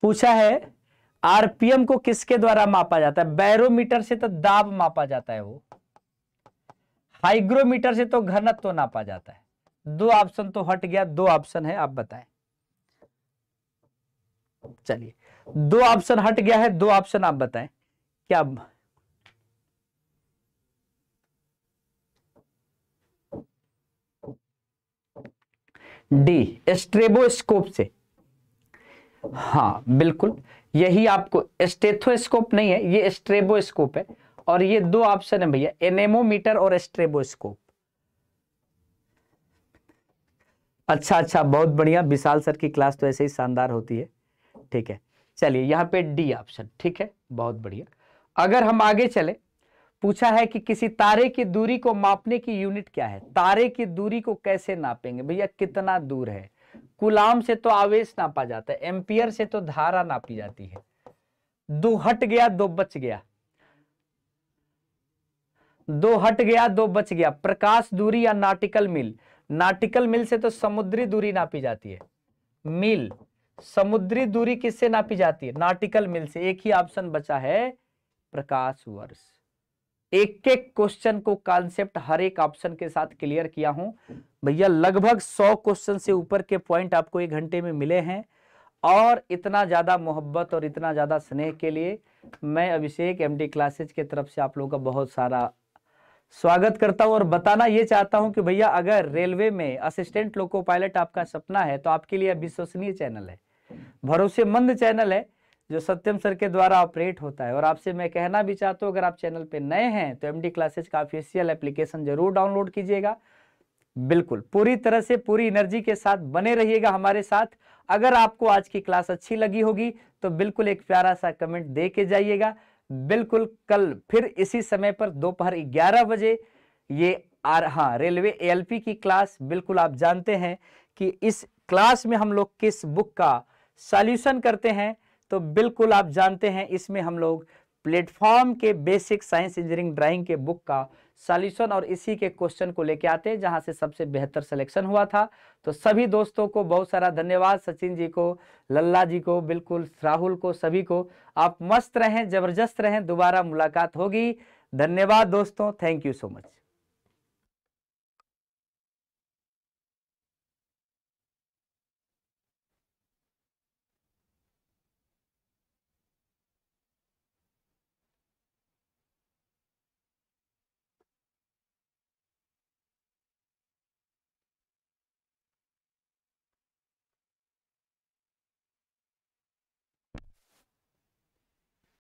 पूछा है आरपीएम को किसके द्वारा मापा जाता है बैरोमीटर से तो दाब मापा जाता है वो हाइग्रोमीटर से तो घनत्व तो नापा जाता है दो ऑप्शन तो हट गया दो ऑप्शन है आप बताएं चलिए दो ऑप्शन हट गया है दो ऑप्शन आप बताएं क्या डी स्ट्रेबोस्कोप से हाँ बिल्कुल यही आपको स्टेथोस्कोप नहीं है ये स्ट्रेबोस्कोप है और ये दो ऑप्शन है भैया एनेमोमीटर और स्ट्रेबोस्कोप अच्छा अच्छा बहुत बढ़िया विशाल सर की क्लास तो ऐसे ही शानदार होती है ठीक है चलिए यहाँ पे डी ऑप्शन ठीक है बहुत बढ़िया अगर हम आगे चले पूछा है कि किसी तारे की दूरी को मापने की यूनिट क्या है तारे की दूरी को कैसे नापेंगे भैया कितना दूर है कुलाम से तो आवेश नापा जाता है एम्पियर से तो धारा नापी जाती है दो हट गया दो बच गया दो हट गया दो बच गया प्रकाश दूरी या नाटिकल मिल नाटिकल मिल से तो समुद्री दूरी नापी जाती है मिल समुद्री दूरी किससे नापी जाती है नाटिकल मिल से एक ही ऑप्शन बचा है प्रकाश वर्ष एक एक क्वेश्चन को कॉन्सेप्ट हर एक ऑप्शन के साथ क्लियर किया हूं भैया लगभग सौ क्वेश्चन से ऊपर के पॉइंट आपको एक घंटे में मिले हैं और इतना ज़्यादा मोहब्बत और इतना ज़्यादा स्नेह के लिए मैं अभिषेक एमडी क्लासेज के तरफ से आप लोगों का बहुत सारा स्वागत करता हूं और बताना ये चाहता हूं कि भैया अगर रेलवे में असिस्टेंट लोको पायलट आपका सपना है तो आपके लिए अविश्वसनीय चैनल है भरोसेमंद चैनल है जो सत्यम सर के द्वारा ऑपरेट होता है और आपसे मैं कहना भी चाहता हूँ अगर आप चैनल पे नए हैं तो एमडी क्लासेस का ऑफिशियल एप्लीकेशन जरूर डाउनलोड कीजिएगा बिल्कुल पूरी तरह से पूरी एनर्जी के साथ बने रहिएगा हमारे साथ अगर आपको आज की क्लास अच्छी लगी होगी तो बिल्कुल एक प्यारा सा कमेंट दे के जाइएगा बिल्कुल कल फिर इसी समय पर दोपहर ग्यारह बजे ये आर हाँ रेलवे एएलपी की क्लास बिल्कुल आप जानते हैं कि इस क्लास में हम लोग किस बुक का सॉल्यूशन करते हैं तो बिल्कुल आप जानते हैं इसमें हम लोग प्लेटफॉर्म के बेसिक साइंस इंजीनियरिंग ड्राइंग के बुक का सॉल्यूशन और इसी के क्वेश्चन को लेके आते हैं जहां से सबसे बेहतर सिलेक्शन हुआ था तो सभी दोस्तों को बहुत सारा धन्यवाद सचिन जी को लल्ला जी को बिल्कुल राहुल को सभी को आप मस्त रहें जबरदस्त रहें दोबारा मुलाकात होगी धन्यवाद दोस्तों थैंक यू सो मच